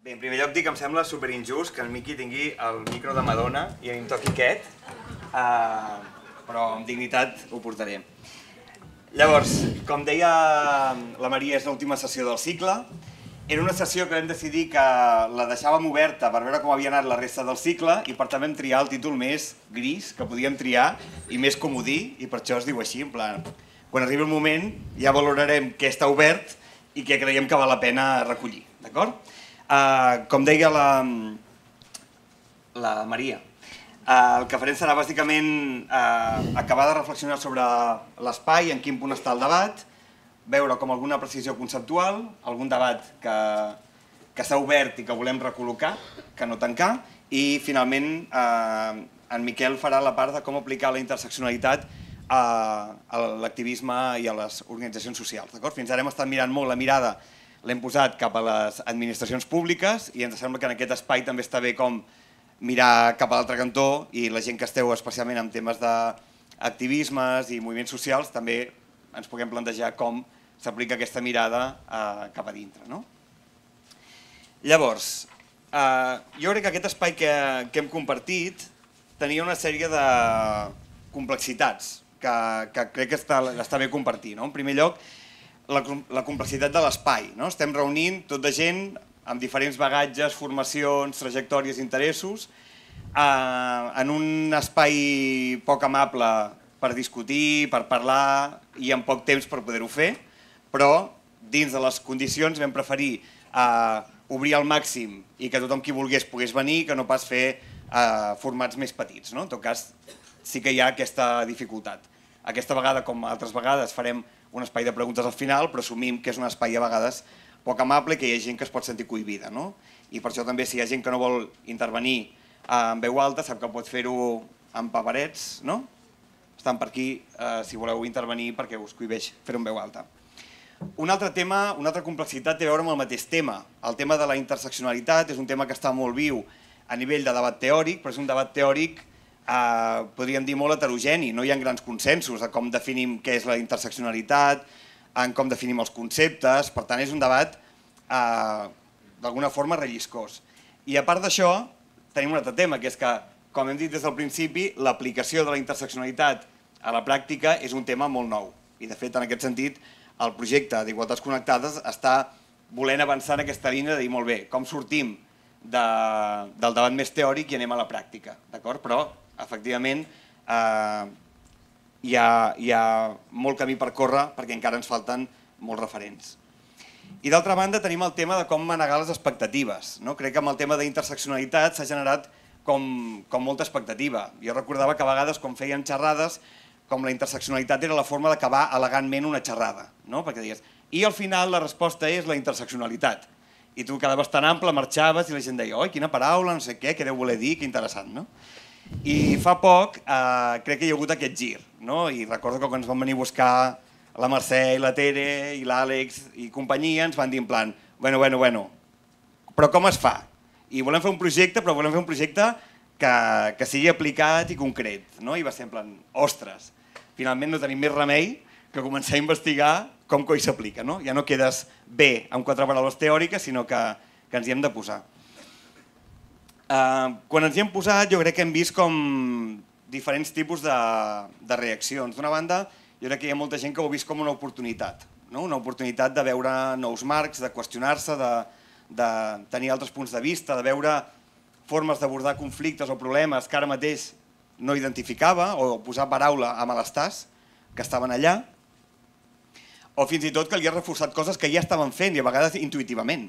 Bé, en primer lloc dic que em sembla superinjust que el Miqui tingui el micro de Madonna i em toqui aquest, uh, eh, però amb dignitat ho portaré. Llavors, com deia la Maria, és l'última sessió del cicle. Era una sessió que vam decidir que la deixàvem oberta per veure com havia anat la resta del cicle i per tant vam triar el títol més gris que podíem triar i més comodí i per això es diu així, en plan, quan arribi el moment ja valorarem què està obert i què creiem que val la pena recollir, d'acord? Uh, com deia la, la Maria, uh, el que farem serà bàsicament uh, acabar de reflexionar sobre l'espai, en quin punt està el debat, veure com alguna precisió conceptual, algun debat que, que s'ha obert i que volem recol·locar, que no tancar, i finalment uh, en Miquel farà la part de com aplicar la interseccionalitat a, a l'activisme i a les organitzacions socials. Fins ara hem estat mirant molt la mirada l'hem posat cap a les administracions públiques i ens sembla que en aquest espai també està bé com mirar cap a l'altre cantó i la gent que esteu especialment en temes d'activismes i moviments socials també ens puguem plantejar com s'aplica aquesta mirada eh, cap a dintre. No? Llavors, eh, jo crec que aquest espai que, que hem compartit tenia una sèrie de complexitats que, que crec que està, està bé compartir. No? En primer lloc, la, la complexitat de l'espai. No? Estem reunint tot de gent amb diferents bagatges, formacions, trajectòries, interessos, eh, en un espai poc amable per discutir, per parlar i amb poc temps per poder-ho fer, però dins de les condicions vam preferir eh, obrir al màxim i que tothom qui volgués pogués venir, que no pas fer eh, formats més petits. No? En tot cas, sí que hi ha aquesta dificultat. Aquesta vegada, com altres vegades, farem un espai de preguntes al final, però assumim que és un espai a vegades poc amable que hi ha gent que es pot sentir cohibida. No? I per això també si hi ha gent que no vol intervenir eh, en veu alta, sap que pot fer-ho amb paperets, no? Estan per aquí eh, si voleu intervenir perquè us cohibeix fer un veu alta. Un altre tema, una altra complexitat té a veure amb el mateix tema. El tema de la interseccionalitat és un tema que està molt viu a nivell de debat teòric, però és un debat teòric eh, podríem dir, molt heterogeni. No hi ha grans consensos de com definim què és la interseccionalitat, en com definim els conceptes. Per tant, és un debat eh, d'alguna forma relliscós. I a part d'això, tenim un altre tema, que és que, com hem dit des del principi, l'aplicació de la interseccionalitat a la pràctica és un tema molt nou. I, de fet, en aquest sentit, el projecte d'Igualtats Connectades està volent avançar en aquesta línia de dir, molt bé, com sortim de, del debat més teòric i anem a la pràctica, d'acord? Però efectivament, eh, hi, ha, hi ha molt camí per córrer perquè encara ens falten molts referents. I d'altra banda tenim el tema de com manegar les expectatives. No? Crec que amb el tema d'interseccionalitat s'ha generat com, com molta expectativa. Jo recordava que a vegades quan feien xerrades com la interseccionalitat era la forma d'acabar elegantment una xerrada, no? perquè deies, i al final la resposta és la interseccionalitat. I tu quedaves tan ample, marxaves i la gent deia, oi, quina paraula, no sé què, què deu voler dir, que interessant, no? I fa poc eh, crec que hi ha hagut aquest gir, no? I recordo que quan ens van venir a buscar la Mercè i la Tere i l'Àlex i companyia ens van dir en plan, bueno, bueno, bueno, però com es fa? I volem fer un projecte, però volem fer un projecte que, que sigui aplicat i concret, no? I va ser en plan, ostres, finalment no tenim més remei que començar a investigar com coi s'aplica, no? Ja no quedes bé amb quatre paraules teòriques, sinó que, que ens hi hem de posar. Eh, quan ens hi hem posat jo crec que hem vist com diferents tipus de, de reaccions. D'una banda, jo crec que hi ha molta gent que ho ha vist com una oportunitat, no? una oportunitat de veure nous marcs, de qüestionar-se, de, de tenir altres punts de vista, de veure formes d'abordar conflictes o problemes que ara mateix no identificava o posar paraula a malestars que estaven allà, o fins i tot que li ha reforçat coses que ja estaven fent i a vegades intuïtivament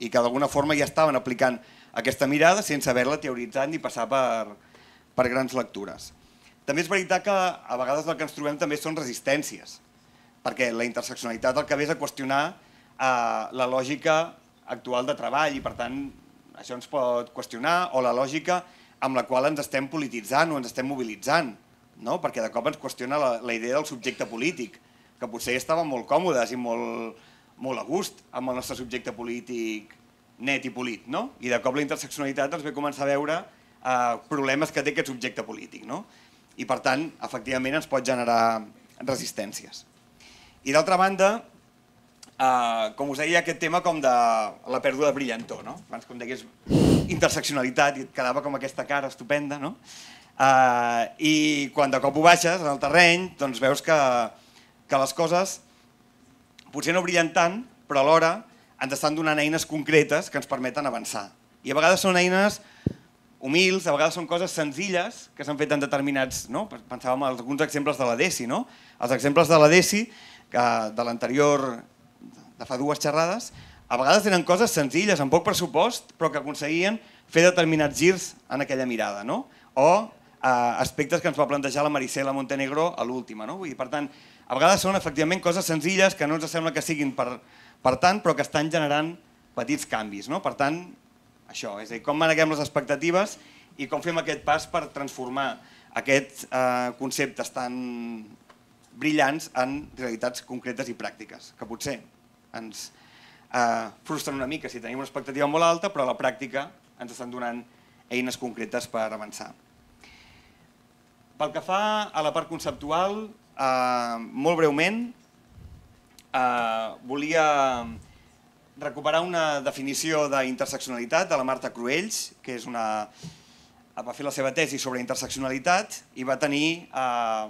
i que d'alguna forma ja estaven aplicant aquesta mirada sense haver-la teoritzat ni passar per, per grans lectures. També és veritat que a vegades el que ens trobem també són resistències, perquè la interseccionalitat el que ve és a qüestionar eh, la lògica actual de treball i per tant això ens pot qüestionar o la lògica amb la qual ens estem polititzant o ens estem mobilitzant, no? perquè de cop ens qüestiona la, la idea del subjecte polític, que potser estàvem molt còmodes i molt, molt a gust amb el nostre subjecte polític net i polit, no? I de cop la interseccionalitat ens doncs ve començar a veure eh, problemes que té aquest subjecte polític, no? I per tant, efectivament, ens pot generar resistències. I d'altra banda, eh, com us deia, aquest tema com de la pèrdua de brillantor, no? Abans com deies interseccionalitat i et quedava com aquesta cara estupenda, no? Eh, I quan de cop ho baixes en el terreny, doncs veus que, que les coses potser no brillen tant, però alhora ens estan donant eines concretes que ens permeten avançar. I a vegades són eines humils, a vegades són coses senzilles que s'han fet en determinats... No? Pensàvem en alguns exemples de la DESI. No? Els exemples de la DESI, que de l'anterior, de fa dues xerrades, a vegades eren coses senzilles, amb poc pressupost, però que aconseguien fer determinats girs en aquella mirada. No? O eh, aspectes que ens va plantejar la Maricela Montenegro a l'última. No? Vull dir, per tant, a vegades són efectivament coses senzilles que no ens sembla que siguin per, per tant, però que estan generant petits canvis. No? Per tant, això, és a dir, com maneguem les expectatives i com fem aquest pas per transformar aquests eh, conceptes tan brillants en realitats concretes i pràctiques, que potser ens eh, frustren una mica si tenim una expectativa molt alta, però a la pràctica ens estan donant eines concretes per avançar. Pel que fa a la part conceptual, eh, molt breument, Eh, volia recuperar una definició d'interseccionalitat de la Marta Cruells, que és una... Eh, va fer la seva tesi sobre interseccionalitat i va tenir eh,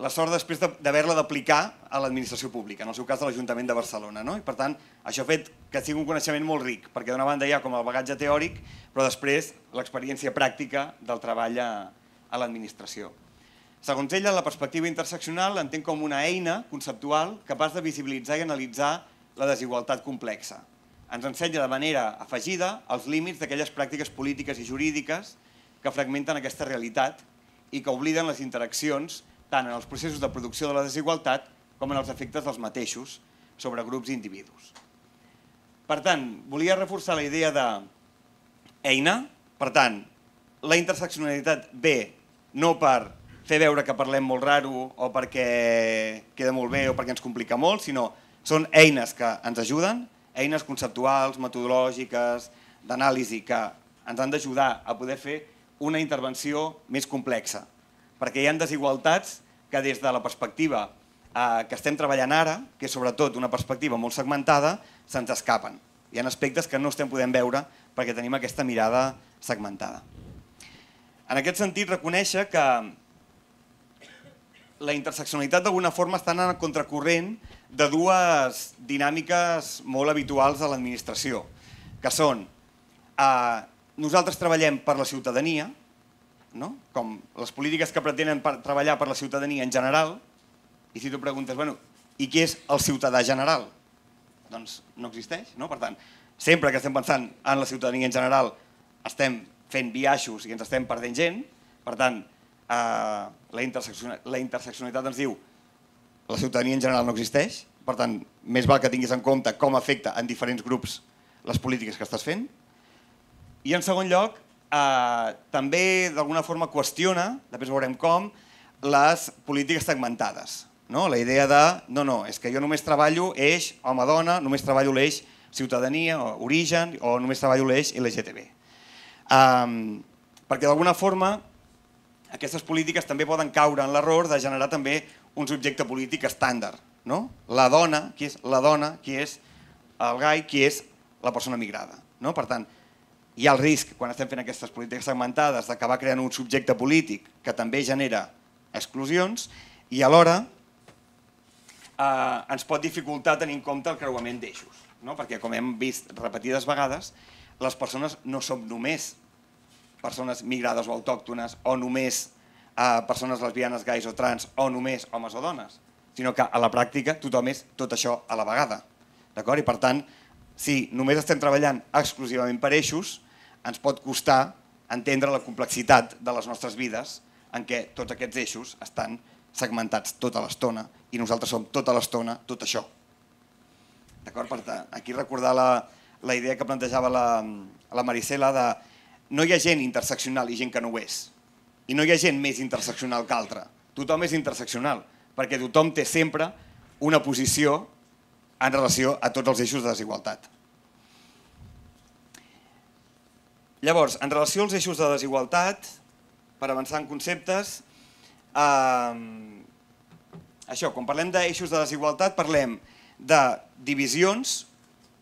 la sort després d'haver-la d'aplicar a l'administració pública, en el seu cas a l'Ajuntament de Barcelona. No? I per tant, això ha fet que sigui un coneixement molt ric, perquè d'una banda hi ha com el bagatge teòric, però després l'experiència pràctica del treball a, a l'administració. Segons ella, la perspectiva interseccional l'entén com una eina conceptual capaç de visibilitzar i analitzar la desigualtat complexa. Ens ensenya de manera afegida els límits d'aquelles pràctiques polítiques i jurídiques que fragmenten aquesta realitat i que obliden les interaccions tant en els processos de producció de la desigualtat com en els efectes dels mateixos sobre grups i individus. Per tant, volia reforçar la idea de eina, per tant, la interseccionalitat ve no per fer veure que parlem molt raro o perquè queda molt bé o perquè ens complica molt, sinó són eines que ens ajuden, eines conceptuals, metodològiques, d'anàlisi, que ens han d'ajudar a poder fer una intervenció més complexa. Perquè hi ha desigualtats que des de la perspectiva eh, que estem treballant ara, que és sobretot una perspectiva molt segmentada, se'ns escapen. Hi ha aspectes que no estem podem veure perquè tenim aquesta mirada segmentada. En aquest sentit, reconèixer que la interseccionalitat d'alguna forma està en contracorrent de dues dinàmiques molt habituals de l'administració, que són eh, nosaltres treballem per la ciutadania, no? com les polítiques que pretenen per treballar per la ciutadania en general, i si tu preguntes, bueno, i qui és el ciutadà general? Doncs no existeix, no? Per tant, sempre que estem pensant en la ciutadania en general, estem fent viaixos i ens estem perdent gent, per tant, la, interseccionalitat, la interseccionalitat ens diu la ciutadania en general no existeix, per tant, més val que tinguis en compte com afecta en diferents grups les polítiques que estàs fent. I en segon lloc, eh, també d'alguna forma qüestiona, després veurem com, les polítiques segmentades. No? La idea de, no, no, és que jo només treballo eix home-dona, només treballo l'eix ciutadania o origen, o només treballo l'eix LGTB. Um, perquè d'alguna forma aquestes polítiques també poden caure en l'error de generar també un subjecte polític estàndard. No? La dona, qui és la dona, qui és el gai, qui és la persona migrada. No? Per tant, hi ha el risc, quan estem fent aquestes polítiques segmentades, d'acabar creant un subjecte polític que també genera exclusions i alhora eh, ens pot dificultar tenir en compte el creuament d'eixos. No? Perquè, com hem vist repetides vegades, les persones no som només persones migrades o autòctones o només a eh, persones lesbianes, gais o trans o només homes o dones, sinó que a la pràctica tothom és tot això a la vegada. D'acord? I per tant, si només estem treballant exclusivament per eixos, ens pot costar entendre la complexitat de les nostres vides en què tots aquests eixos estan segmentats tota l'estona i nosaltres som tota l'estona tot això. D'acord? Per tant, aquí recordar la, la idea que plantejava la, la Maricela de no hi ha gent interseccional i gent que no ho és. I no hi ha gent més interseccional que altra. Tothom és interseccional, perquè tothom té sempre una posició en relació a tots els eixos de desigualtat. Llavors, en relació als eixos de desigualtat, per avançar en conceptes, eh, això, quan parlem d'eixos de desigualtat, parlem de divisions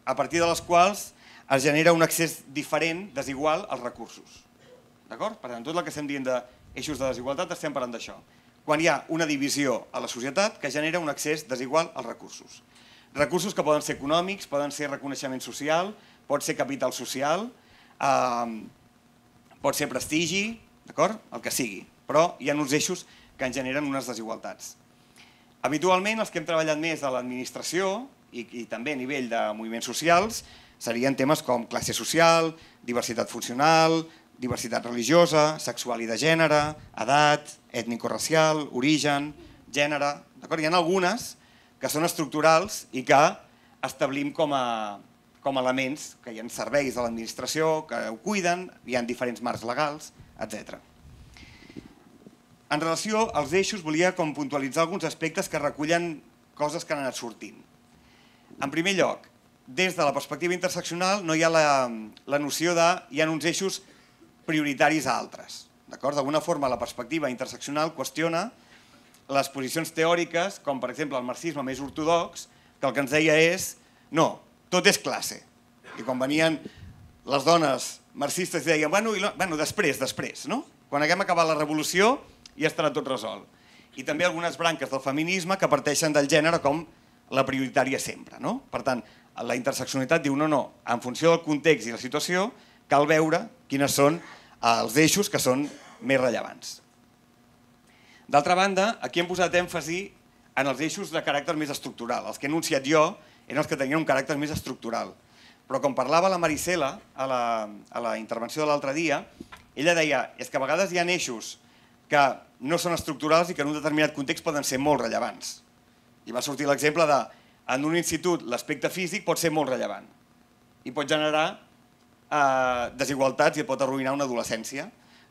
a partir de les quals es genera un accés diferent, desigual, als recursos. D'acord? Per tant, tot el que estem dient d'eixos de desigualtat estem parlant d'això. Quan hi ha una divisió a la societat que genera un accés desigual als recursos. Recursos que poden ser econòmics, poden ser reconeixement social, pot ser capital social, eh, pot ser prestigi, d'acord? El que sigui. Però hi ha uns eixos que en generen unes desigualtats. Habitualment, els que hem treballat més a l'administració i, i també a nivell de moviments socials, serien temes com classe social, diversitat funcional, diversitat religiosa, sexual i de gènere, edat, ètnico-racial, origen, gènere... Hi ha algunes que són estructurals i que establim com a, com a elements, que hi ha serveis de l'administració, que ho cuiden, hi ha diferents marcs legals, etc. En relació als eixos, volia com puntualitzar alguns aspectes que recullen coses que han anat sortint. En primer lloc, des de la perspectiva interseccional no hi ha la, la noció de hi ha uns eixos prioritaris a altres. D'alguna forma, la perspectiva interseccional qüestiona les posicions teòriques, com per exemple el marxisme més ortodox, que el que ens deia és no, tot és classe. I quan venien les dones marxistes deien bueno, i bueno després, després, no? Quan haguem acabat la revolució ja estarà tot resolt. I també algunes branques del feminisme que parteixen del gènere com la prioritària sempre, no? Per tant, la interseccionalitat diu no, no, en funció del context i la situació cal veure quines són eh, els eixos que són més rellevants. D'altra banda, aquí hem posat èmfasi en els eixos de caràcter més estructural. Els que he anunciat jo eren els que tenien un caràcter més estructural. Però com parlava la Maricela a la, a la intervenció de l'altre dia, ella deia és que a vegades hi ha eixos que no són estructurals i que en un determinat context poden ser molt rellevants. I va sortir l'exemple de en un institut l'aspecte físic pot ser molt rellevant i pot generar eh, desigualtats i pot arruïnar una adolescència,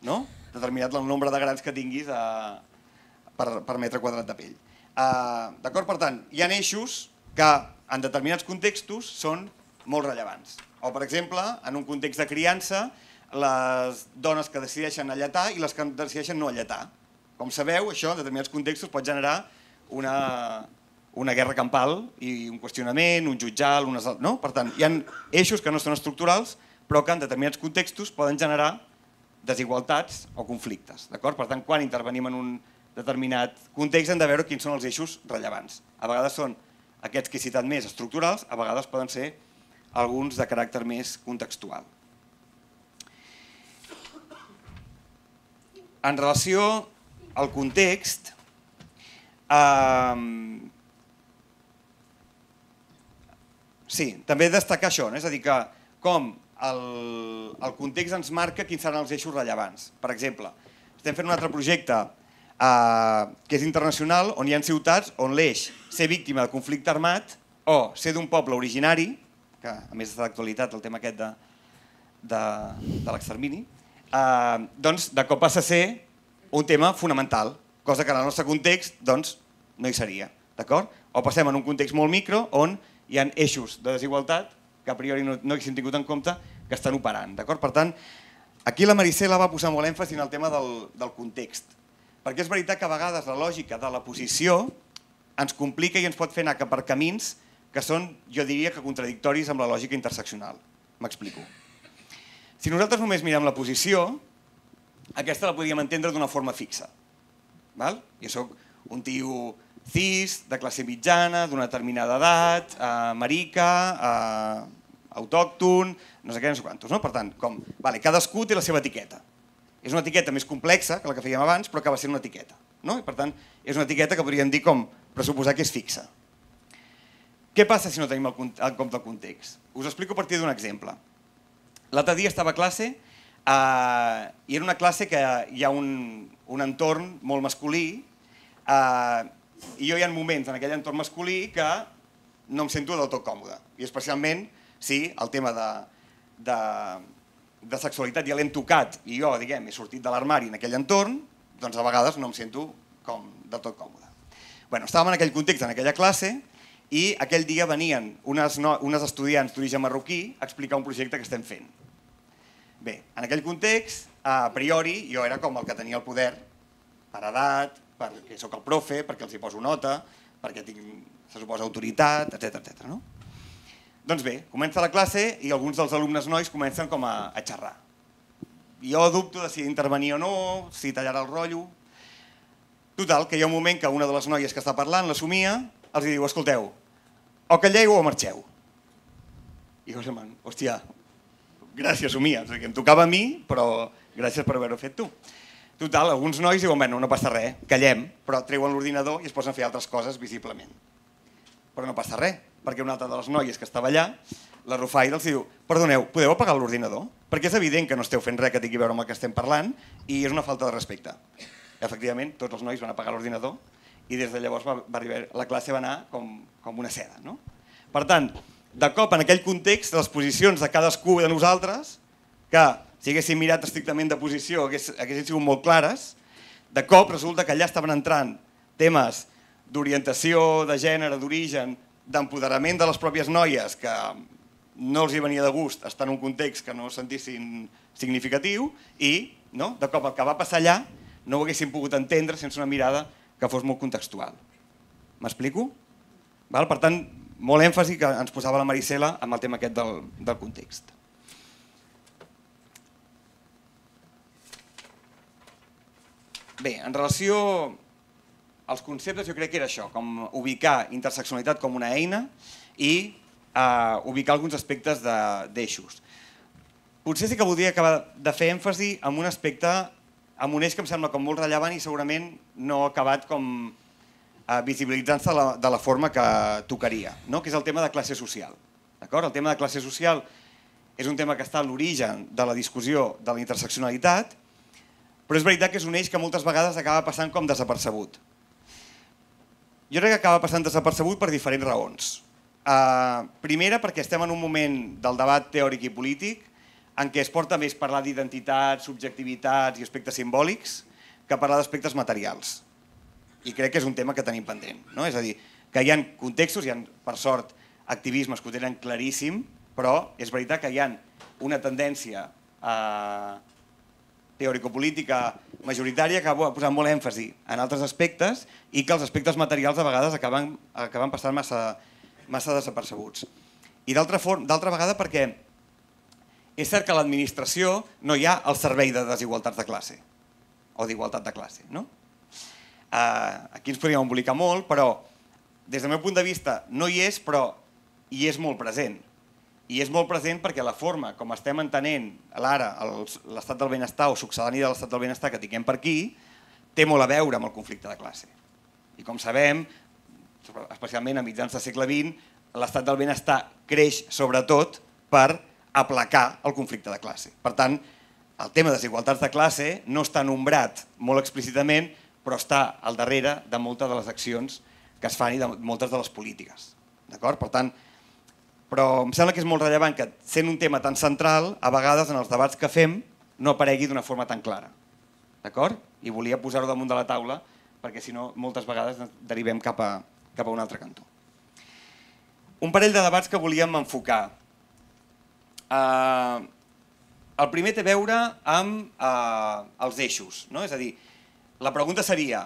no? determinat el nombre de grans que tinguis eh, per, per metre quadrat de pell. Eh, D'acord? Per tant, hi ha eixos que en determinats contextos són molt rellevants. O, per exemple, en un context de criança, les dones que decideixen alletar i les que decideixen no alletar. Com sabeu, això en determinats contextos pot generar una, una guerra campal i un qüestionament, un jutjal, unes... No? Per tant, hi ha eixos que no són estructurals, però que en determinats contextos poden generar desigualtats o conflictes. Per tant, quan intervenim en un determinat context hem de veure quins són els eixos rellevants. A vegades són aquests que he citat més estructurals, a vegades poden ser alguns de caràcter més contextual. En relació al context, eh, Sí, també destacar això, no? és a dir, que com el, el context ens marca quins seran els eixos rellevants. Per exemple, estem fent un altre projecte eh, que és internacional, on hi ha ciutats on l'eix ser víctima de conflicte armat o ser d'un poble originari, que a més està d'actualitat el tema aquest de, de, de l'extermini, eh, doncs de cop passa a ser un tema fonamental, cosa que en el nostre context doncs, no hi seria. D'acord? O passem en un context molt micro on hi ha eixos de desigualtat que a priori no, no haguessin tingut en compte que estan operant. Per tant, aquí la Maricela va posar molt èmfasi en el tema del, del context, perquè és veritat que a vegades la lògica de la posició ens complica i ens pot fer anar cap per camins que són, jo diria, que contradictoris amb la lògica interseccional. M'explico. Si nosaltres només mirem la posició, aquesta la podríem entendre d'una forma fixa. Val? Jo sóc un tio cis, de classe mitjana, d'una determinada edat, eh, marica, eh, autòcton, no sé què, no sé quantos. No? Per tant, com, vale, cadascú té la seva etiqueta. És una etiqueta més complexa que la que fèiem abans, però acaba sent una etiqueta. No? I per tant, és una etiqueta que podríem dir com pressuposar que és fixa. Què passa si no tenim en compte el context? Us explico a partir d'un exemple. L'altre dia estava a classe eh, i era una classe que hi ha un, un entorn molt masculí eh, i jo hi ha moments en aquell entorn masculí que no em sento del tot còmode. I especialment, sí, el tema de, de, de sexualitat ja l'hem tocat i jo, diguem, he sortit de l'armari en aquell entorn, doncs a vegades no em sento com del tot còmode. Bueno, estàvem en aquell context, en aquella classe, i aquell dia venien unes, no, unes estudiants d'origen marroquí a explicar un projecte que estem fent. Bé, en aquell context, a priori, jo era com el que tenia el poder, per edat, perquè sóc el profe, perquè els hi poso nota, perquè tinc, se suposa, autoritat, etc etc. no? Doncs bé, comença la classe i alguns dels alumnes nois comencen com a, a xerrar. Jo dubto de si intervenir o no, si tallarà el rotllo... Total, que hi ha un moment que una de les noies que està parlant, la Somia, els diu, escolteu, o calleu o marxeu. I jo hòstia, gràcies, Somia, em tocava a mi, però gràcies per haver-ho fet tu. Total, alguns nois diuen, bueno, no passa res, callem, però treuen l'ordinador i es posen a fer altres coses visiblement. Però no passa res, perquè una altra de les noies que estava allà, la Rufai els diu, perdoneu, podeu apagar l'ordinador? Perquè és evident que no esteu fent res que tingui a veure amb el que estem parlant i és una falta de respecte. Efectivament, tots els nois van apagar l'ordinador i des de llavors va, va arribar, la classe va anar com, com una seda. No? Per tant, de cop, en aquell context, les posicions de cadascú de nosaltres, que si haguessin mirat estrictament de posició, haguessin sigut molt clares, de cop resulta que allà estaven entrant temes d'orientació, de gènere, d'origen, d'empoderament de les pròpies noies, que no els hi venia de gust estar en un context que no es sentissin significatiu, i no, de cop el que va passar allà no ho haguessin pogut entendre sense una mirada que fos molt contextual. M'explico? Per tant, molt èmfasi que ens posava la Maricela amb el tema aquest del, del context. Bé, en relació als conceptes, jo crec que era això, com ubicar interseccionalitat com una eina i eh, ubicar alguns aspectes d'eixos. De, Potser sí que voldria acabar de fer èmfasi en un aspecte, en un eix que em sembla com molt rellevant i segurament no ha acabat com eh, visibilitzant-se de, de la forma que tocaria, no? que és el tema de classe social. El tema de classe social és un tema que està a l'origen de la discussió de la interseccionalitat però és veritat que és un eix que moltes vegades acaba passant com desapercebut. Jo crec que acaba passant desapercebut per diferents raons. Uh, primera, perquè estem en un moment del debat teòric i polític en què es porta més parlar d'identitats, subjectivitats i aspectes simbòlics que parlar d'aspectes materials. I crec que és un tema que tenim pendent. No? És a dir, que hi ha contextos, hi ha, per sort, activismes que ho tenen claríssim, però és veritat que hi ha una tendència Uh, teòrico-política majoritària que ha posat molt èmfasi en altres aspectes i que els aspectes materials a vegades acaben, acaben passant massa, massa desapercebuts. I d'altra vegada perquè és cert que a l'administració no hi ha el servei de desigualtats de classe o d'igualtat de classe. No? Eh, aquí ens podríem embolicar molt, però des del meu punt de vista no hi és, però hi és molt present. I és molt present perquè la forma com estem entenent l'ara, l'estat del benestar o succedani de l'estat del benestar que tinguem per aquí, té molt a veure amb el conflicte de classe. I com sabem, especialment a mitjans del segle XX, l'estat del benestar creix sobretot per aplacar el conflicte de classe. Per tant, el tema de desigualtats de classe no està nombrat molt explícitament, però està al darrere de moltes de les accions que es fan i de moltes de les polítiques. Per tant, però em sembla que és molt rellevant que, sent un tema tan central, a vegades en els debats que fem no aparegui d'una forma tan clara. D'acord? I volia posar-ho damunt de la taula perquè, si no, moltes vegades derivem cap a, cap a un altre cantó. Un parell de debats que volíem enfocar. Uh, el primer té a veure amb uh, els eixos. No? És a dir, la pregunta seria,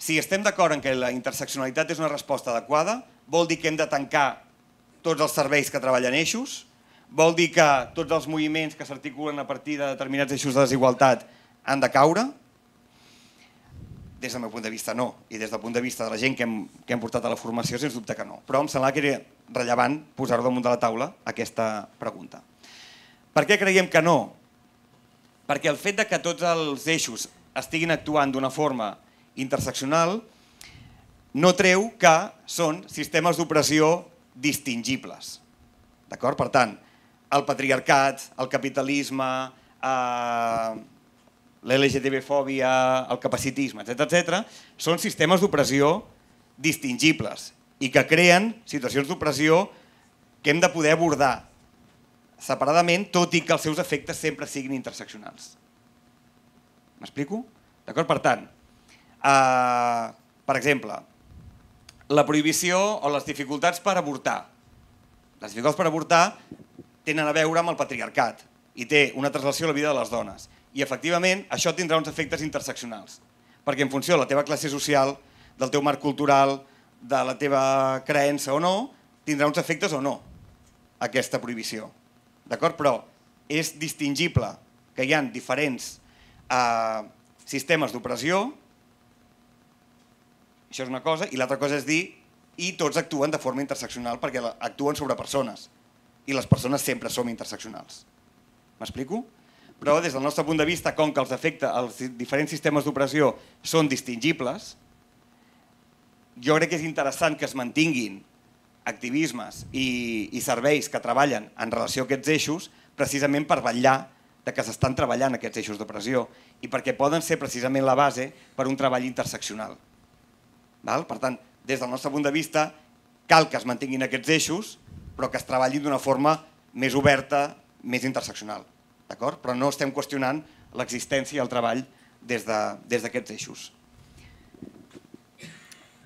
si estem d'acord en que la interseccionalitat és una resposta adequada, vol dir que hem de tancar tots els serveis que treballen eixos, vol dir que tots els moviments que s'articulen a partir de determinats eixos de desigualtat han de caure? Des del meu punt de vista no, i des del punt de vista de la gent que hem, que hem portat a la formació, sens dubte que no. Però em sembla que era rellevant posar-ho damunt de la taula, aquesta pregunta. Per què creiem que no? Perquè el fet de que tots els eixos estiguin actuant d'una forma interseccional no treu que són sistemes d'opressió distingibles. D'acord? Per tant, el patriarcat, el capitalisme, eh, l'LGTB-fòbia, el capacitisme, etc etc, són sistemes d'opressió distingibles i que creen situacions d'opressió que hem de poder abordar separadament, tot i que els seus efectes sempre siguin interseccionals. M'explico? D'acord? Per tant, eh, per exemple, la prohibició o les dificultats per avortar. Les dificultats per avortar tenen a veure amb el patriarcat i té una traslació a la vida de les dones. I efectivament això tindrà uns efectes interseccionals, perquè en funció de la teva classe social, del teu marc cultural, de la teva creença o no, tindrà uns efectes o no aquesta prohibició. D'acord? Però és distingible que hi ha diferents eh, sistemes d'opressió això és una cosa. I l'altra cosa és dir i tots actuen de forma interseccional perquè actuen sobre persones. I les persones sempre som interseccionals. M'explico? Però des del nostre punt de vista, com que els afecta els diferents sistemes d'opressió són distingibles, jo crec que és interessant que es mantinguin activismes i, i serveis que treballen en relació a aquests eixos precisament per vetllar de que s'estan treballant aquests eixos d'opressió i perquè poden ser precisament la base per un treball interseccional. Val? Per tant, des del nostre punt de vista, cal que es mantinguin aquests eixos, però que es treballi d'una forma més oberta, més interseccional. Però no estem qüestionant l'existència i el treball des d'aquests de, des eixos.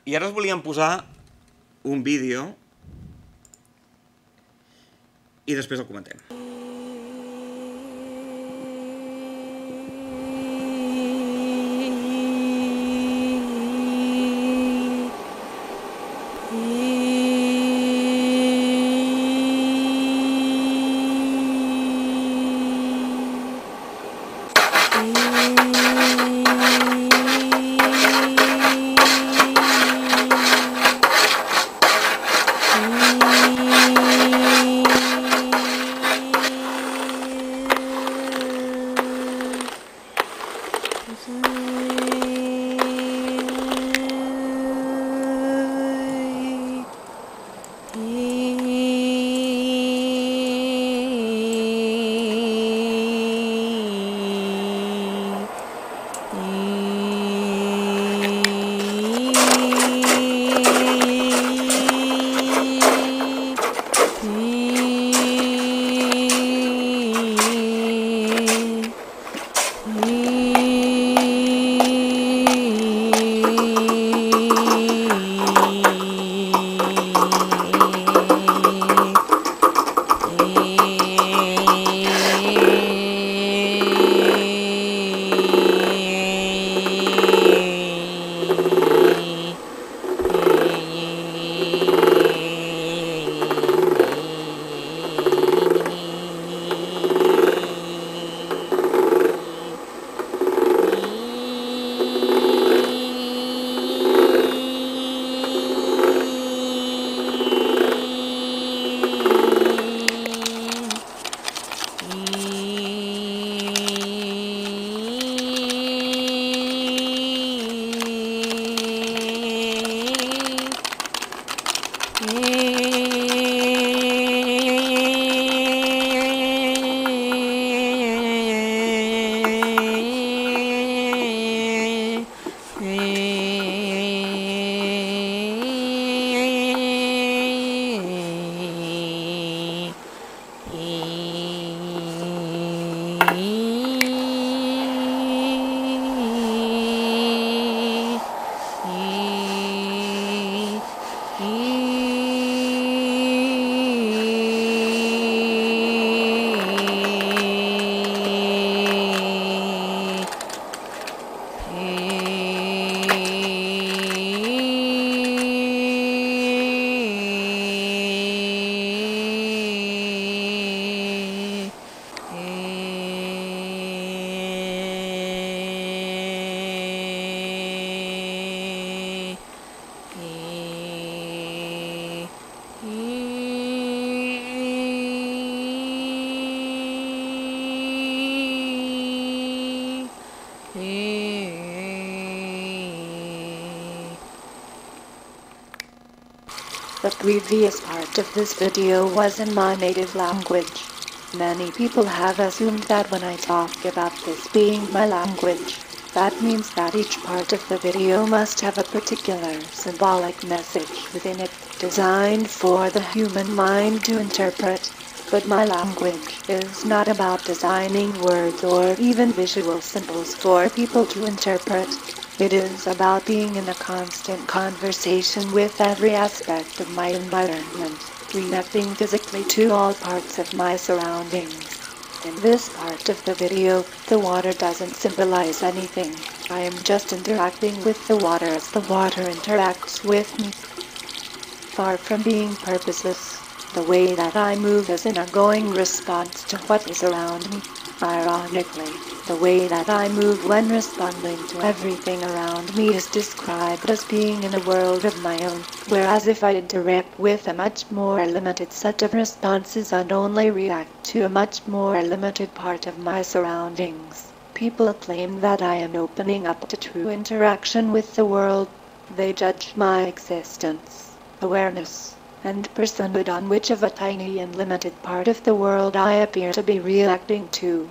I ara us volíem posar un vídeo i després el comentem. Previous part of this video was in my native language. Many people have assumed that when I talk about this being my language, that means that each part of the video must have a particular symbolic message within it, designed for the human mind to interpret. But my language is not about designing words or even visual symbols for people to interpret. It is about being in a constant conversation with every aspect of my environment, connecting physically to all parts of my surroundings. In this part of the video, the water doesn't symbolize anything. I am just interacting with the water as the water interacts with me. Far from being purposeless, the way that I move is an ongoing response to what is around me, ironically. The way that I move when responding to everything around me is described as being in a world of my own, whereas if I interact with a much more limited set of responses and only react to a much more limited part of my surroundings, people claim that I am opening up to true interaction with the world. They judge my existence, awareness, and personhood on which of a tiny and limited part of the world I appear to be reacting to.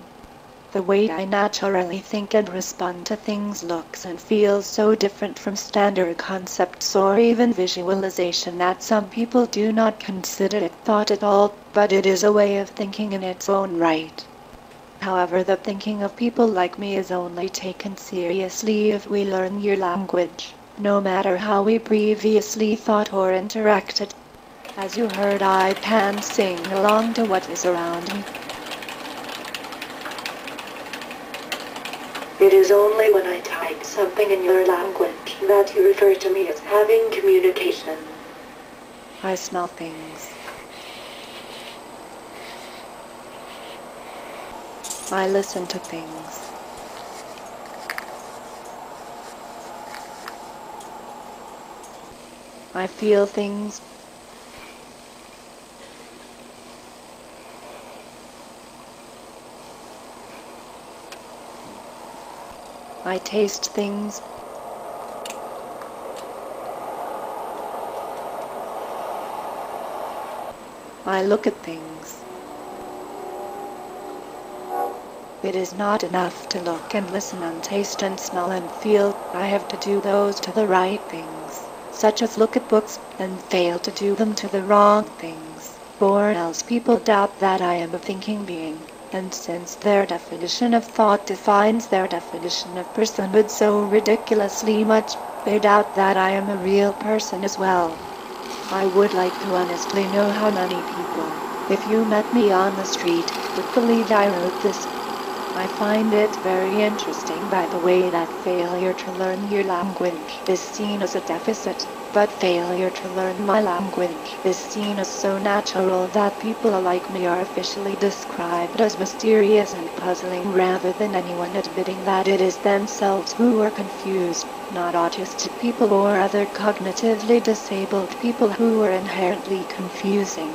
The way I naturally think and respond to things looks and feels so different from standard concepts or even visualization that some people do not consider it thought at all, but it is a way of thinking in its own right. However, the thinking of people like me is only taken seriously if we learn your language, no matter how we previously thought or interacted. As you heard, I pan sing along to what is around me. It is only when I type something in your language that you refer to me as having communication. I smell things. I listen to things. I feel things I taste things. I look at things. It is not enough to look and listen and taste and smell and feel, I have to do those to the right things, such as look at books, and fail to do them to the wrong things, or else people doubt that I am a thinking being and since their definition of thought defines their definition of personhood so ridiculously much, they doubt that I am a real person as well. I would like to honestly know how many people, if you met me on the street, would believe I wrote this. I find it very interesting by the way that failure to learn your language is seen as a deficit but failure to learn my language is seen as so natural that people like me are officially described as mysterious and puzzling rather than anyone admitting that it is themselves who are confused, not autistic people or other cognitively disabled people who are inherently confusing.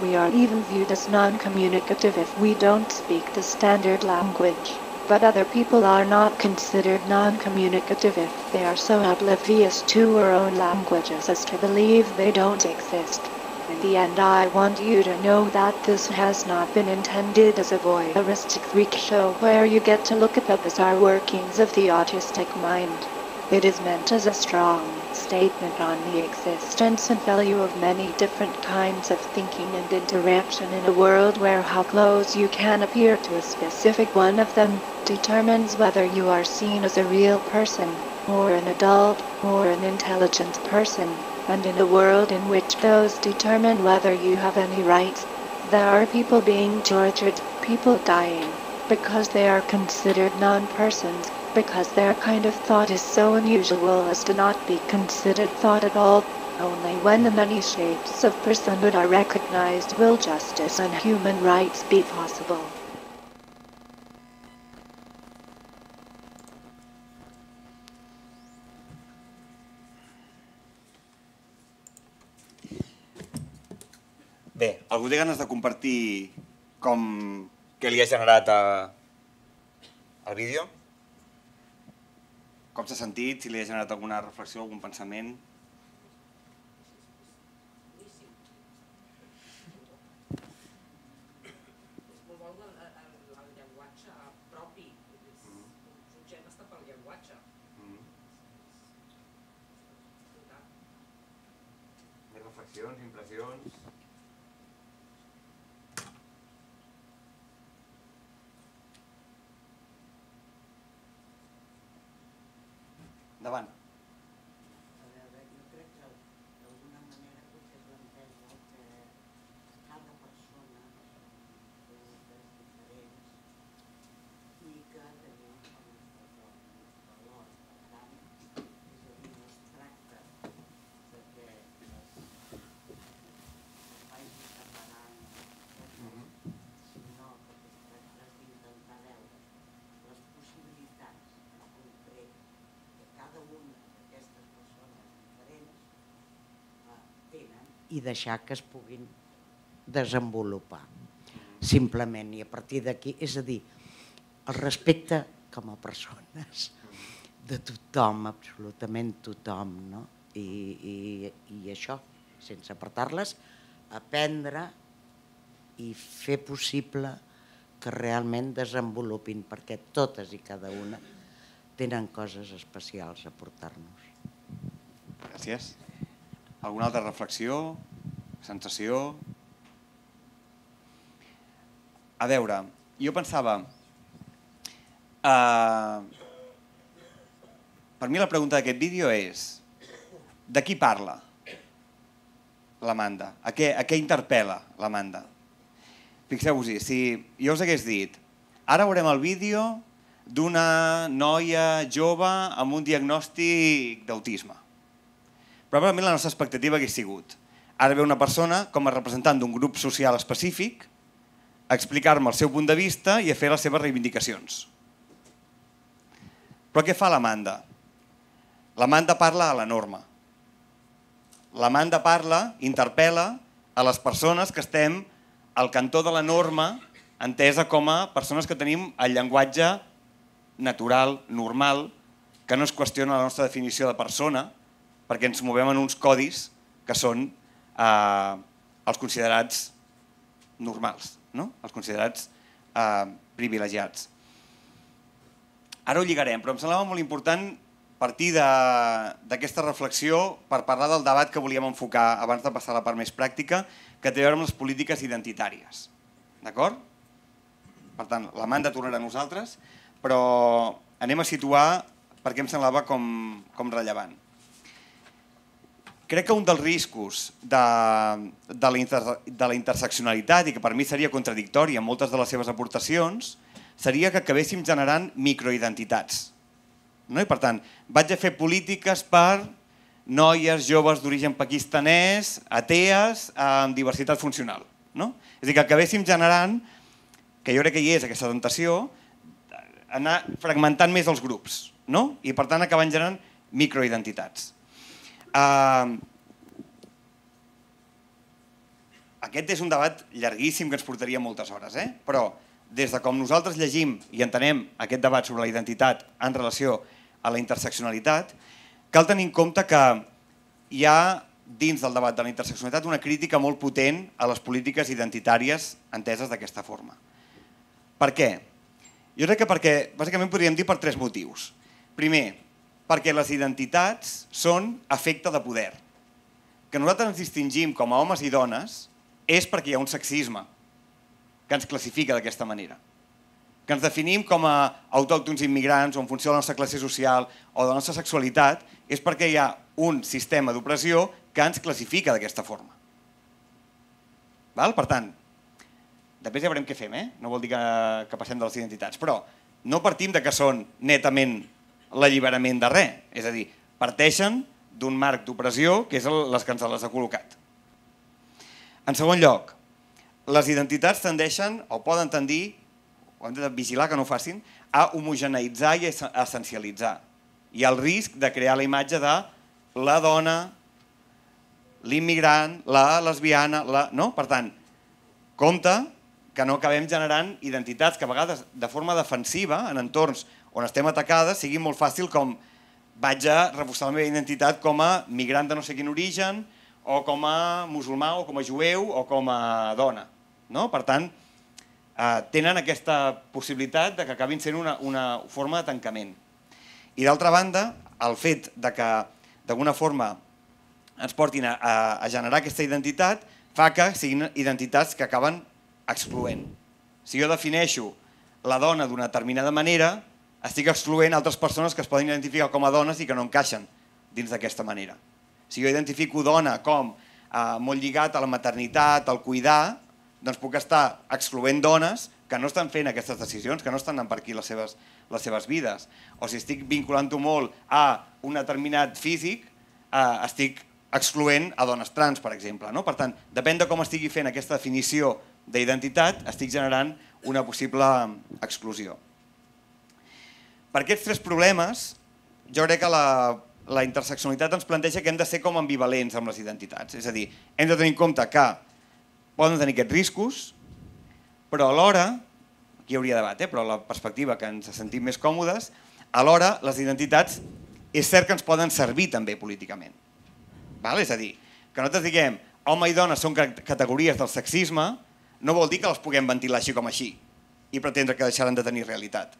We are even viewed as non-communicative if we don't speak the standard language but other people are not considered non-communicative if they are so oblivious to our own languages as to believe they don't exist. In the end I want you to know that this has not been intended as a voyeuristic freak show where you get to look at the bizarre workings of the autistic mind. It is meant as a strong statement on the existence and value of many different kinds of thinking and interaction in a world where how close you can appear to a specific one of them determines whether you are seen as a real person, or an adult, or an intelligent person, and in a world in which those determine whether you have any rights, there are people being tortured, people dying, because they are considered non-persons, because their kind of thought is so unusual as to not be considered thought at all, only when the many shapes of personhood are recognized will justice and human rights be possible. Bé. Algú té ganes de compartir com... Què li ha generat a... Eh, el vídeo? Com s'ha sentit, si li ha generat alguna reflexió, algun pensament? i deixar que es puguin desenvolupar. Simplement, i a partir d'aquí, és a dir, el respecte com a persones de tothom, absolutament tothom, no? I, i, i això, sense apartar-les, aprendre i fer possible que realment desenvolupin, perquè totes i cada una tenen coses especials a portar-nos. Gràcies. Alguna altra reflexió? Sensació? A veure, jo pensava... Eh, per mi la pregunta d'aquest vídeo és de qui parla l'Amanda? A què, a què interpel·la l'Amanda? Fixeu-vos-hi, si jo us hagués dit ara veurem el vídeo d'una noia jove amb un diagnòstic d'autisme probablement la nostra expectativa hagués sigut ara ve una persona com a representant d'un grup social específic a explicar-me el seu punt de vista i a fer les seves reivindicacions. Però què fa l'Amanda? L'Amanda parla a la norma. L'Amanda parla, interpel·la a les persones que estem al cantó de la norma entesa com a persones que tenim el llenguatge natural, normal, que no es qüestiona la nostra definició de persona, perquè ens movem en uns codis que són eh, els considerats normals, no? els considerats eh, privilegiats. Ara ho lligarem, però em semblava molt important partir d'aquesta reflexió per parlar del debat que volíem enfocar abans de passar a la part més pràctica, que té a veure amb les polítiques identitàries. D'acord? Per tant, la manda tornarà a nosaltres, però anem a situar perquè em semblava com, com rellevant. Crec que un dels riscos de, de, la inter, de la interseccionalitat, i que per mi seria contradictori en moltes de les seves aportacions, seria que acabéssim generant microidentitats. No? I per tant, vaig a fer polítiques per noies joves d'origen pakistanès, atees, amb diversitat funcional. No? És a dir, que acabéssim generant, que jo crec que hi és aquesta tentació, anar fragmentant més els grups, no? i per tant acabant generant microidentitats aquest és un debat llarguíssim que ens portaria moltes hores, eh? però des de com nosaltres llegim i entenem aquest debat sobre la identitat en relació a la interseccionalitat, cal tenir en compte que hi ha dins del debat de la interseccionalitat una crítica molt potent a les polítiques identitàries enteses d'aquesta forma. Per què? Jo crec que perquè, bàsicament, podríem dir per tres motius. Primer, perquè les identitats són efecte de poder. Que nosaltres ens distingim com a homes i dones és perquè hi ha un sexisme que ens classifica d'aquesta manera. Que ens definim com a autòctons immigrants o en funció de la nostra classe social o de la nostra sexualitat és perquè hi ha un sistema d'opressió que ens classifica d'aquesta forma. Val? Per tant, després ja veurem què fem, eh? no vol dir que, que passem de les identitats, però no partim de que són netament l'alliberament de res. És a dir, parteixen d'un marc d'opressió que és el, les que ens les ha col·locat. En segon lloc, les identitats tendeixen, o poden tendir, o hem de vigilar que no ho facin, a homogeneïtzar i a essencialitzar. Hi ha el risc de crear la imatge de la dona, l'immigrant, la lesbiana, la... No? Per tant, compte que no acabem generant identitats que a vegades de forma defensiva, en entorns on estem atacades sigui molt fàcil com vaig a reforçar la meva identitat com a migrant de no sé quin origen, o com a musulmà, o com a jueu, o com a dona. No? Per tant, eh, tenen aquesta possibilitat de que acabin sent una, una forma de tancament. I d'altra banda, el fet de que d'alguna forma ens portin a, a, a generar aquesta identitat fa que siguin identitats que acaben excloent. Si jo defineixo la dona d'una determinada manera, estic excloent altres persones que es poden identificar com a dones i que no encaixen dins d'aquesta manera. Si jo identifico dona com eh, molt lligat a la maternitat, al cuidar, doncs puc estar excloent dones que no estan fent aquestes decisions, que no estan anant per aquí les seves, les seves vides. O si estic vinculant-ho molt a un determinat físic, eh, estic excloent a dones trans, per exemple. No? Per tant, depèn de com estigui fent aquesta definició d'identitat, estic generant una possible mm, exclusió. Per aquests tres problemes, jo crec que la, la interseccionalitat ens planteja que hem de ser com ambivalents amb les identitats. És a dir, hem de tenir en compte que poden tenir aquests riscos, però alhora, aquí hauria debat, eh? però la perspectiva que ens sentim més còmodes, alhora les identitats és cert que ens poden servir també políticament. Val? És a dir, que nosaltres diguem home i dona són categories del sexisme, no vol dir que les puguem ventilar així com així i pretendre que deixaran de tenir realitat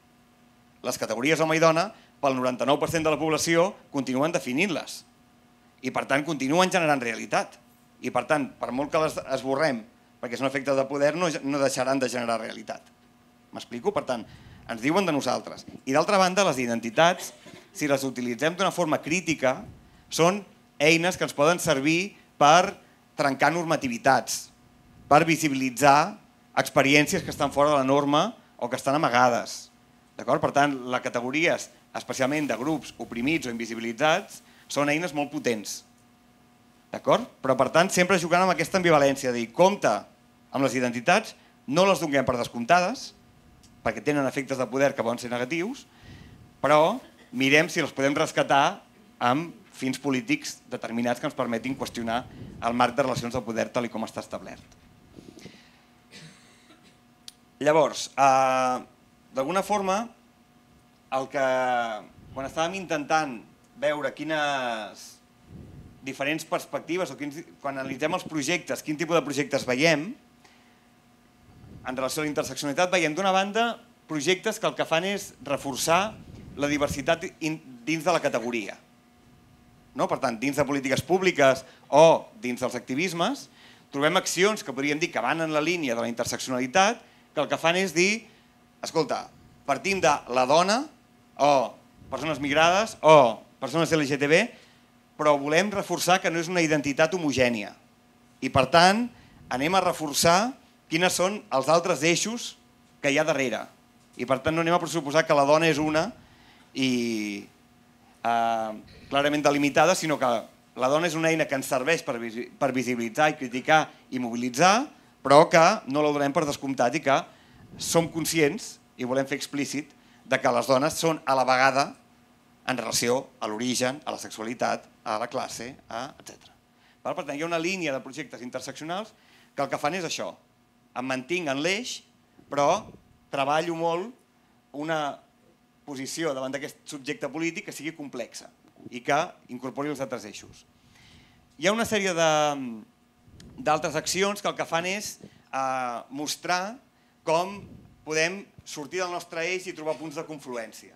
les categories home i dona, pel 99% de la població, continuen definint-les. I, per tant, continuen generant realitat. I, per tant, per molt que les esborrem, perquè és un efecte de poder, no, no deixaran de generar realitat. M'explico? Per tant, ens diuen de nosaltres. I, d'altra banda, les identitats, si les utilitzem d'una forma crítica, són eines que ens poden servir per trencar normativitats, per visibilitzar experiències que estan fora de la norma o que estan amagades D'acord? Per tant, les categories, especialment de grups oprimits o invisibilitzats, són eines molt potents. D'acord? Però, per tant, sempre jugant amb aquesta ambivalència, dir, compte amb les identitats, no les donem per descomptades, perquè tenen efectes de poder que poden ser negatius, però mirem si les podem rescatar amb fins polítics determinats que ens permetin qüestionar el marc de relacions de poder tal com està establert. Llavors, eh, D'alguna forma, el que, quan estàvem intentant veure quines diferents perspectives o quins, quan analitzem els projectes, quin tipus de projectes veiem, en relació a la interseccionalitat veiem d'una banda projectes que el que fan és reforçar la diversitat dins de la categoria. No? Per tant, dins de polítiques públiques o dins dels activismes, trobem accions que podríem dir que van en la línia de la interseccionalitat, que el que fan és dir escolta, partim de la dona o persones migrades o persones LGTB, però volem reforçar que no és una identitat homogènia. I per tant, anem a reforçar quines són els altres eixos que hi ha darrere. I per tant, no anem a pressuposar que la dona és una i eh, clarament delimitada, sinó que la dona és una eina que ens serveix per, per visibilitzar i criticar i mobilitzar, però que no la donem per descomptat i que som conscients i volem fer explícit de que les dones són a la vegada en relació a l'origen, a la sexualitat, a la classe, a etc. Per tant, hi ha una línia de projectes interseccionals que el que fan és això. Em mantinc en l'eix, però treballo molt una posició davant d'aquest subjecte polític que sigui complexa i que incorpori els altres eixos. Hi ha una sèrie d'altres accions que el que fan és eh, mostrar com podem sortir del nostre eix i trobar punts de confluència.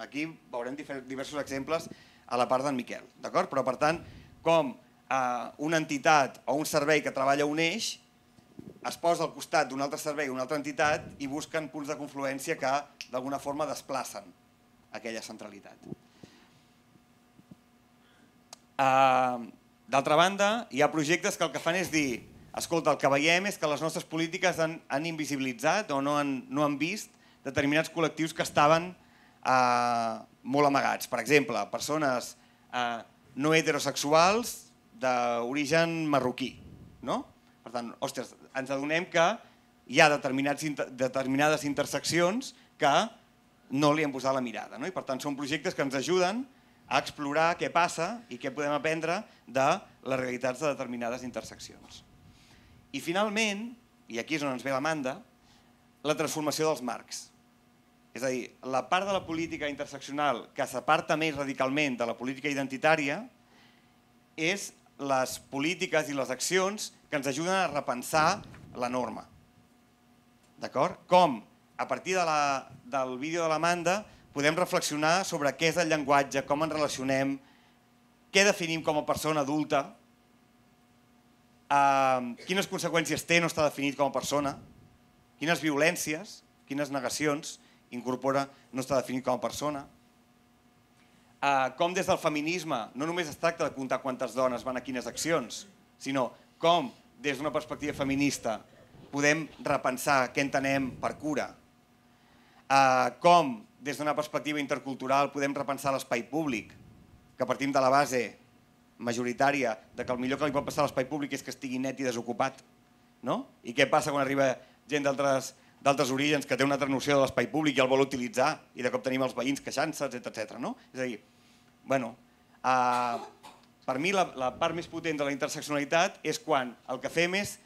Aquí veurem diversos exemples a la part d'en Miquel, d'acord? Però per tant, com eh, una entitat o un servei que treballa un eix es posa al costat d'un altre servei, o una altra entitat i busquen punts de confluència que d'alguna forma desplacen aquella centralitat. Eh, D'altra banda, hi ha projectes que el que fan és dir escolta, el que veiem és que les nostres polítiques han, han invisibilitzat o no han, no han vist determinats col·lectius que estaven eh, molt amagats. Per exemple, persones eh, no heterosexuals d'origen marroquí. No? Per tant, ostres, ens adonem que hi ha determinats, inter, determinades interseccions que no li han posat la mirada. No? I per tant, són projectes que ens ajuden a explorar què passa i què podem aprendre de les realitats de determinades interseccions. I finalment, i aquí és on ens ve la manda, la transformació dels marcs. És a dir, la part de la política interseccional que s'aparta més radicalment de la política identitària és les polítiques i les accions que ens ajuden a repensar la norma. D'acord? Com, a partir de la, del vídeo de l'Amanda, podem reflexionar sobre què és el llenguatge, com ens relacionem, què definim com a persona adulta, quines conseqüències té no estar definit com a persona, quines violències, quines negacions incorpora no estar definit com a persona, uh, com des del feminisme no només es tracta de comptar quantes dones van a quines accions, sinó com des d'una perspectiva feminista podem repensar què entenem per cura, uh, com des d'una perspectiva intercultural podem repensar l'espai públic, que partim de la base majoritària de que el millor que li pot passar a l'espai públic és que estigui net i desocupat. No? I què passa quan arriba gent d'altres d'altres orígens, que té una altra noció de l'espai públic i el vol utilitzar, i de cop tenim els veïns queixant-se, etc etc. no? És a dir, bueno, uh, per mi la, la part més potent de la interseccionalitat és quan el que fem és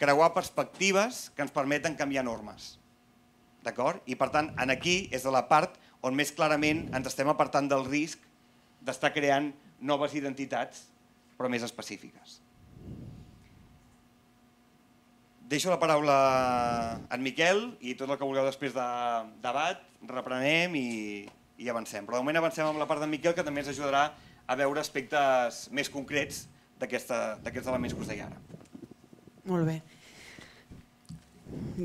creuar perspectives que ens permeten canviar normes. D'acord? I per tant, en aquí és de la part on més clarament ens estem apartant del risc d'estar creant noves identitats, però més específiques. Deixo la paraula a en Miquel i tot el que vulgueu després de debat, reprenem i, i avancem. Però de moment avancem amb la part d'en Miquel que també ens ajudarà a veure aspectes més concrets d'aquests elements que us deia ara. Molt bé.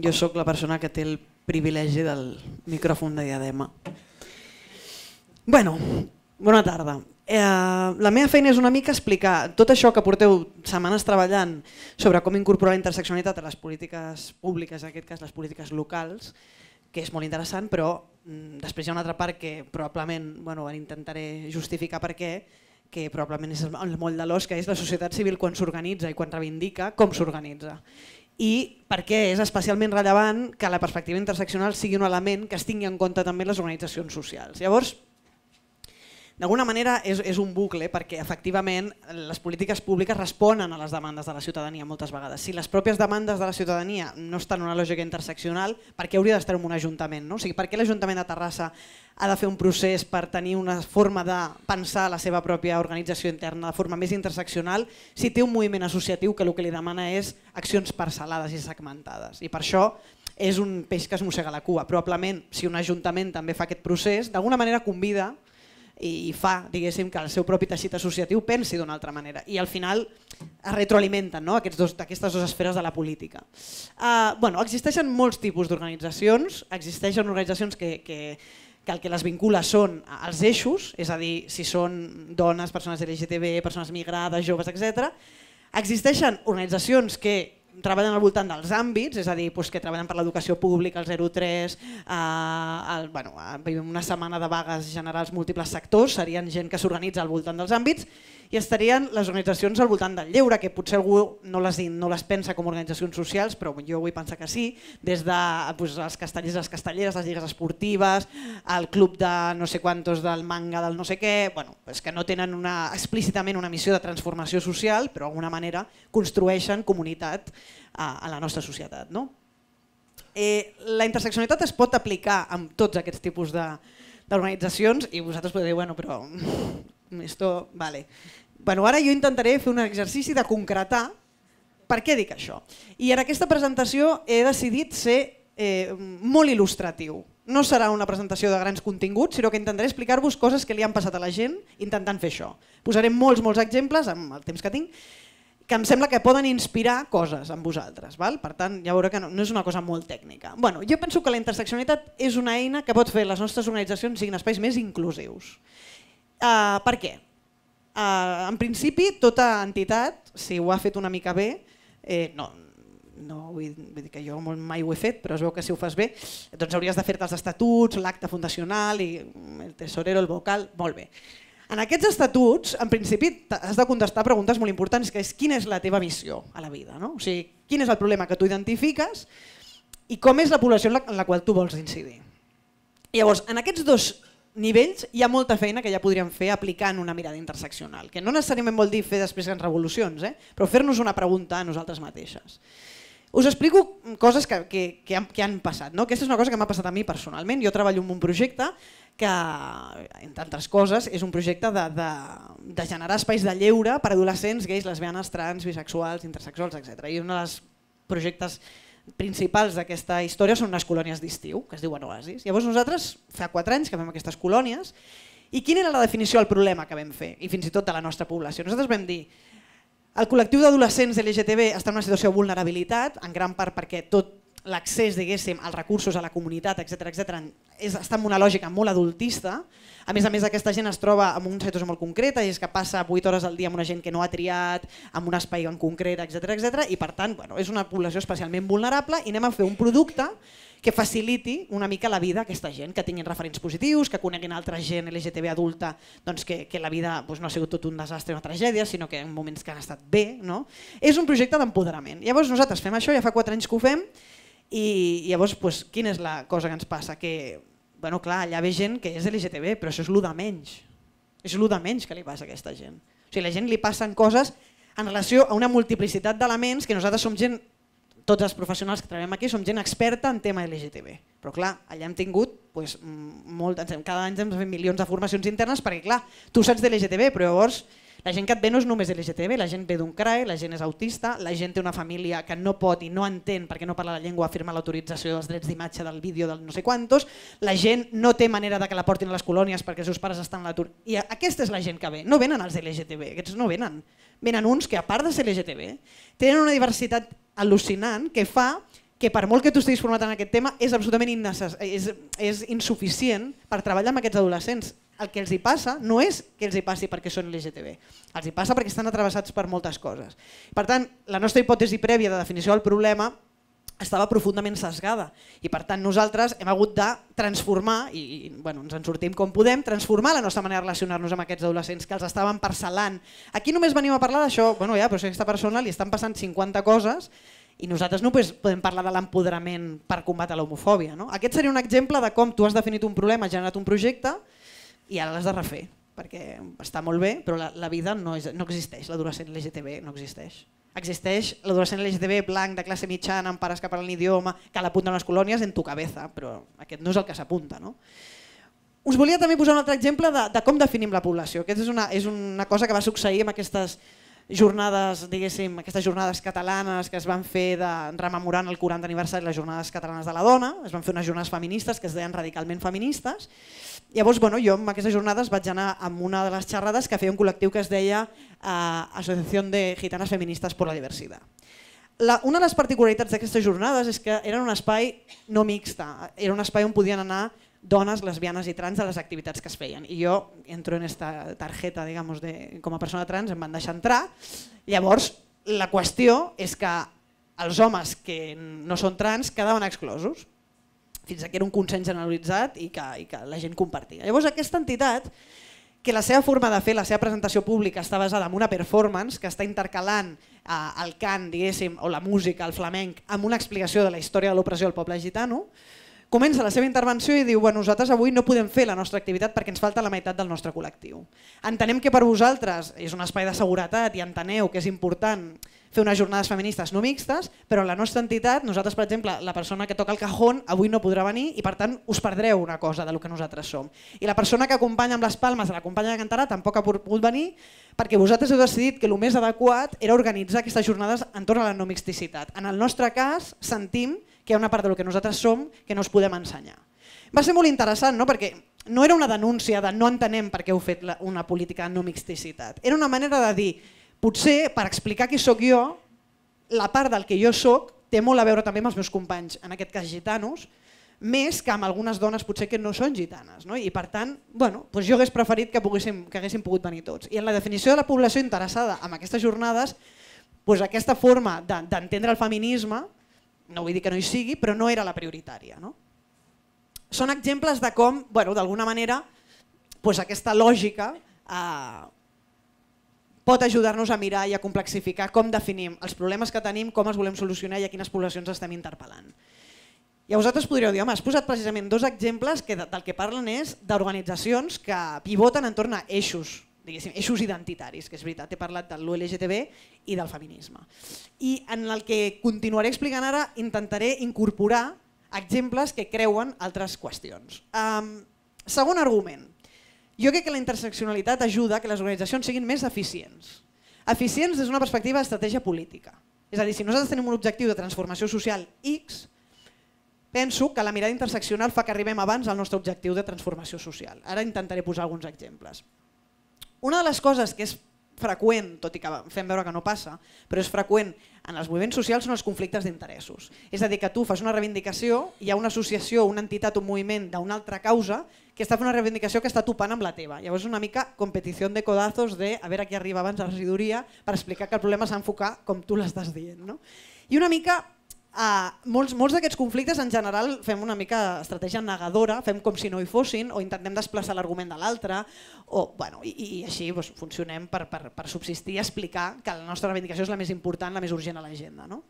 Jo sóc la persona que té el privilegi del micròfon de diadema. Bueno, bona tarda. Eh, la meva feina és una mica explicar tot això que porteu setmanes treballant sobre com incorporar la interseccionalitat a les polítiques públiques, en aquest cas les polítiques locals, que és molt interessant, però mm, després hi ha una altra part que probablement bueno, intentaré justificar per què, que probablement és el moll de l'os, que és la societat civil quan s'organitza i quan reivindica, com s'organitza. I per què és especialment rellevant que la perspectiva interseccional sigui un element que es tingui en compte també les organitzacions socials. Llavors, D'alguna manera és, és un bucle perquè efectivament les polítiques públiques responen a les demandes de la ciutadania moltes vegades. Si les pròpies demandes de la ciutadania no estan en una lògica interseccional, per què hauria d'estar en un ajuntament? No? O sigui, per què l'Ajuntament de Terrassa ha de fer un procés per tenir una forma de pensar la seva pròpia organització interna de forma més interseccional si té un moviment associatiu que el que li demana és accions parcel·lades i segmentades. I per això és un peix que es mossega la cua. Probablement, si un ajuntament també fa aquest procés, d'alguna manera convida i fa diguéssim que el seu propi teixit associatiu pensi d'una altra manera. I al final es retroalimenten no? Aquests dos, aquestes dues esferes de la política. Uh, bueno, existeixen molts tipus d'organitzacions, existeixen organitzacions que, que, que el que les vincula són els eixos, és a dir, si són dones, persones LGTB, persones migrades, joves, etc. Existeixen organitzacions que treballen al voltant dels àmbits, és a dir, doncs, que treballen per l'educació pública, el 03, eh, el, bueno, eh, vivim una setmana de vagues generals múltiples sectors, serien gent que s'organitza al voltant dels àmbits, i estarien les organitzacions al voltant del lleure, que potser algú no les, no les pensa com organitzacions socials, però jo vull pensar que sí, des de doncs, els castellers, les castelleres, les lligues esportives, el club de no sé quantos del manga, del no sé què, bueno, és que no tenen una, explícitament una missió de transformació social, però d'alguna manera construeixen comunitat a, a la nostra societat. No? Eh, la interseccionalitat es pot aplicar amb tots aquests tipus de, d'organitzacions i vosaltres podeu dir, bueno, però esto, vale. Bueno, ara jo intentaré fer un exercici de concretar per què dic això. I en aquesta presentació he decidit ser eh, molt il·lustratiu. No serà una presentació de grans continguts, sinó que intentaré explicar-vos coses que li han passat a la gent intentant fer això. Posaré molts, molts exemples, amb el temps que tinc, que em sembla que poden inspirar coses en vosaltres. Val? Per tant, ja veureu que no, no és una cosa molt tècnica. Bueno, jo penso que la interseccionalitat és una eina que pot fer les nostres organitzacions siguin espais més inclusius. Uh, per què? Uh, en principi, tota entitat, si ho ha fet una mica bé, eh, no, no vull, vull dir que jo mai ho he fet, però es veu que si ho fas bé, doncs hauries de fer-te els estatuts, l'acte fundacional i mm, el tesorero, el vocal, molt bé. En aquests estatuts, en principi, has de contestar preguntes molt importants, que és quina és la teva missió a la vida, no? o sigui, quin és el problema que tu identifiques i com és la població en la, en la qual tu vols incidir. Llavors, en aquests dos nivells hi ha molta feina que ja podríem fer aplicant una mirada interseccional, que no necessàriament vol dir fer després grans revolucions, eh? però fer-nos una pregunta a nosaltres mateixes. Us explico coses que, que, que, han, que han passat. No? Aquesta és una cosa que m'ha passat a mi personalment. Jo treballo en un projecte que, entre altres coses, és un projecte de, de, de generar espais de lleure per adolescents, gais, lesbianes, trans, bisexuals, intersexuals, etc. I un dels projectes principals d'aquesta història són unes colònies d'estiu, que es diuen oasis. Llavors nosaltres fa 4 anys que fem aquestes colònies i quina era la definició del problema que vam fer i fins i tot de la nostra població? Nosaltres vam dir el col·lectiu d'adolescents LGTB està en una situació de vulnerabilitat, en gran part perquè tot l'accés, diguéssim, als recursos, a la comunitat, etc etc, és, està en una lògica molt adultista. A més a més, aquesta gent es troba en un setos molt concreta i és que passa 8 hores al dia amb una gent que no ha triat, amb un espai en concret, etc etc. i per tant, bueno, és una població especialment vulnerable i anem a fer un producte que faciliti una mica la vida a aquesta gent, que tinguin referents positius, que coneguin altra gent LGTB adulta, doncs que, que la vida doncs, no ha sigut tot un desastre, o una tragèdia, sinó que en moments que han estat bé. No? És un projecte d'empoderament. Llavors nosaltres fem això, ja fa 4 anys que ho fem, i llavors, pues, quina és la cosa que ens passa? Que, bueno, clar, allà ve gent que és LGTB, però això és el de menys. És el de menys que li passa a aquesta gent. O sigui, a la gent li passen coses en relació a una multiplicitat d'elements que nosaltres som gent tots els professionals que treballem aquí som gent experta en tema LGTB. Però clar, allà hem tingut doncs, molt, cada any hem fet milions de formacions internes perquè clar, tu saps de LGTB, però llavors la gent que et ve no és només LGTB, la gent ve d'un CRAE, la gent és autista, la gent té una família que no pot i no entén perquè no parla la llengua, firma l'autorització dels drets d'imatge del vídeo del no sé quantos, la gent no té manera de que la portin a les colònies perquè els seus pares estan a l'atur. I aquesta és la gent que ve, no venen els LGTB, aquests no venen. Venen uns que a part de ser LGTB tenen una diversitat al·lucinant que fa que per molt que tu estiguis format en aquest tema és absolutament és, és insuficient per treballar amb aquests adolescents. El que els hi passa no és que els hi passi perquè són LGTB, els hi passa perquè estan atravessats per moltes coses. Per tant, la nostra hipòtesi prèvia de definició del problema estava profundament sesgada i per tant nosaltres hem hagut de transformar, i, i bueno, ens en sortim com podem, transformar la nostra manera de relacionar-nos amb aquests adolescents que els estaven parcel·lant. Aquí només venim a parlar d'això, bueno, ja, però si a aquesta persona li estan passant 50 coses i nosaltres no pues, podem parlar de l'empoderament per combatre l'homofòbia. No? Aquest seria un exemple de com tu has definit un problema, has generat un projecte i ara l'has de refer, perquè està molt bé, però la, la vida no, és, no existeix, l'adolescent LGTB no existeix existeix l'adolescent LGTB blanc de classe mitjana amb pares que parlen idioma, que l'apunten a les colònies en tu cabeza, però aquest no és el que s'apunta. No? Us volia també posar un altre exemple de, de com definim la població. Aquesta és una, és una cosa que va succeir amb aquestes jornades, diguéssim, aquestes jornades catalanes que es van fer de, rememorant el 40 aniversari de les jornades catalanes de la dona, es van fer unes jornades feministes que es deien radicalment feministes. Llavors, bueno, jo en aquestes jornades vaig anar amb una de les xerrades que feia un col·lectiu que es deia eh, Associació de Gitanes Feministes per la Diversitat. La, una de les particularitats d'aquestes jornades és que eren un espai no mixta, era un espai on podien anar dones lesbianes i trans de les activitats que es feien. I jo entro en esta targeta, digamos, de, com a persona trans, em van deixar entrar. Llavors, la qüestió és que els homes que no són trans quedaven exclosos fins a que era un consens generalitzat i que, i que la gent compartia. Llavors aquesta entitat, que la seva forma de fer, la seva presentació pública està basada en una performance que està intercalant eh, el cant, diguéssim, o la música, el flamenc, amb una explicació de la història de l'opressió del poble gitano, comença la seva intervenció i diu bueno, nosaltres avui no podem fer la nostra activitat perquè ens falta la meitat del nostre col·lectiu. Entenem que per vosaltres és un espai de seguretat i enteneu que és important fer unes jornades feministes no mixtes, però la nostra entitat, nosaltres per exemple, la persona que toca el cajón avui no podrà venir i per tant us perdreu una cosa del que nosaltres som. I la persona que acompanya amb les palmes a la companya de Cantarà tampoc ha pogut venir perquè vosaltres heu decidit que el més adequat era organitzar aquestes jornades entorn a la no mixticitat. En el nostre cas sentim que que hi ha una part del que nosaltres som que no us podem ensenyar. Va ser molt interessant, no? perquè no era una denúncia de no entenem per què heu fet una política no mixticitat. Era una manera de dir, potser per explicar qui sóc jo, la part del que jo sóc té molt a veure també amb els meus companys, en aquest cas gitanos, més que amb algunes dones potser que no són gitanes. No? I per tant, bueno, doncs jo hagués preferit que, poguéssim, que haguéssim pogut venir tots. I en la definició de la població interessada en aquestes jornades, doncs aquesta forma d'entendre el feminisme no vull dir que no hi sigui, però no era la prioritària. No? Són exemples de com, bueno, d'alguna manera, doncs aquesta lògica eh, pot ajudar-nos a mirar i a complexificar com definim els problemes que tenim, com els volem solucionar i a quines poblacions estem interpel·lant. I a vosaltres podríeu dir, home, has posat precisament dos exemples que del que parlen és d'organitzacions que pivoten entorn a eixos diguéssim, eixos identitaris, que és veritat, he parlat de l'LGTB i del feminisme. I en el que continuaré explicant ara intentaré incorporar exemples que creuen altres qüestions. Um, segon argument, jo crec que la interseccionalitat ajuda que les organitzacions siguin més eficients. Eficients des d'una perspectiva d'estratègia política. És a dir, si nosaltres tenim un objectiu de transformació social X, penso que la mirada interseccional fa que arribem abans al nostre objectiu de transformació social. Ara intentaré posar alguns exemples. Una de les coses que és freqüent, tot i que fem veure que no passa, però és freqüent en els moviments socials són els conflictes d'interessos. És a dir, que tu fas una reivindicació, hi ha una associació, una entitat, un moviment d'una altra causa que està fent una reivindicació que està topant amb la teva. Llavors és una mica competició de codazos de a veure qui arriba abans a la residuria per explicar que el problema s'ha enfocar com tu l'estàs dient. No? I una mica Uh, molts molts d'aquests conflictes en general fem una mica estratègia negadora, fem com si no hi fossin o intentem desplaçar l'argument de l'altre o bueno, i, i així doncs, funcionem per, per, per subsistir i explicar que la nostra reivindicació és la més important, la més urgent a l'agenda. No?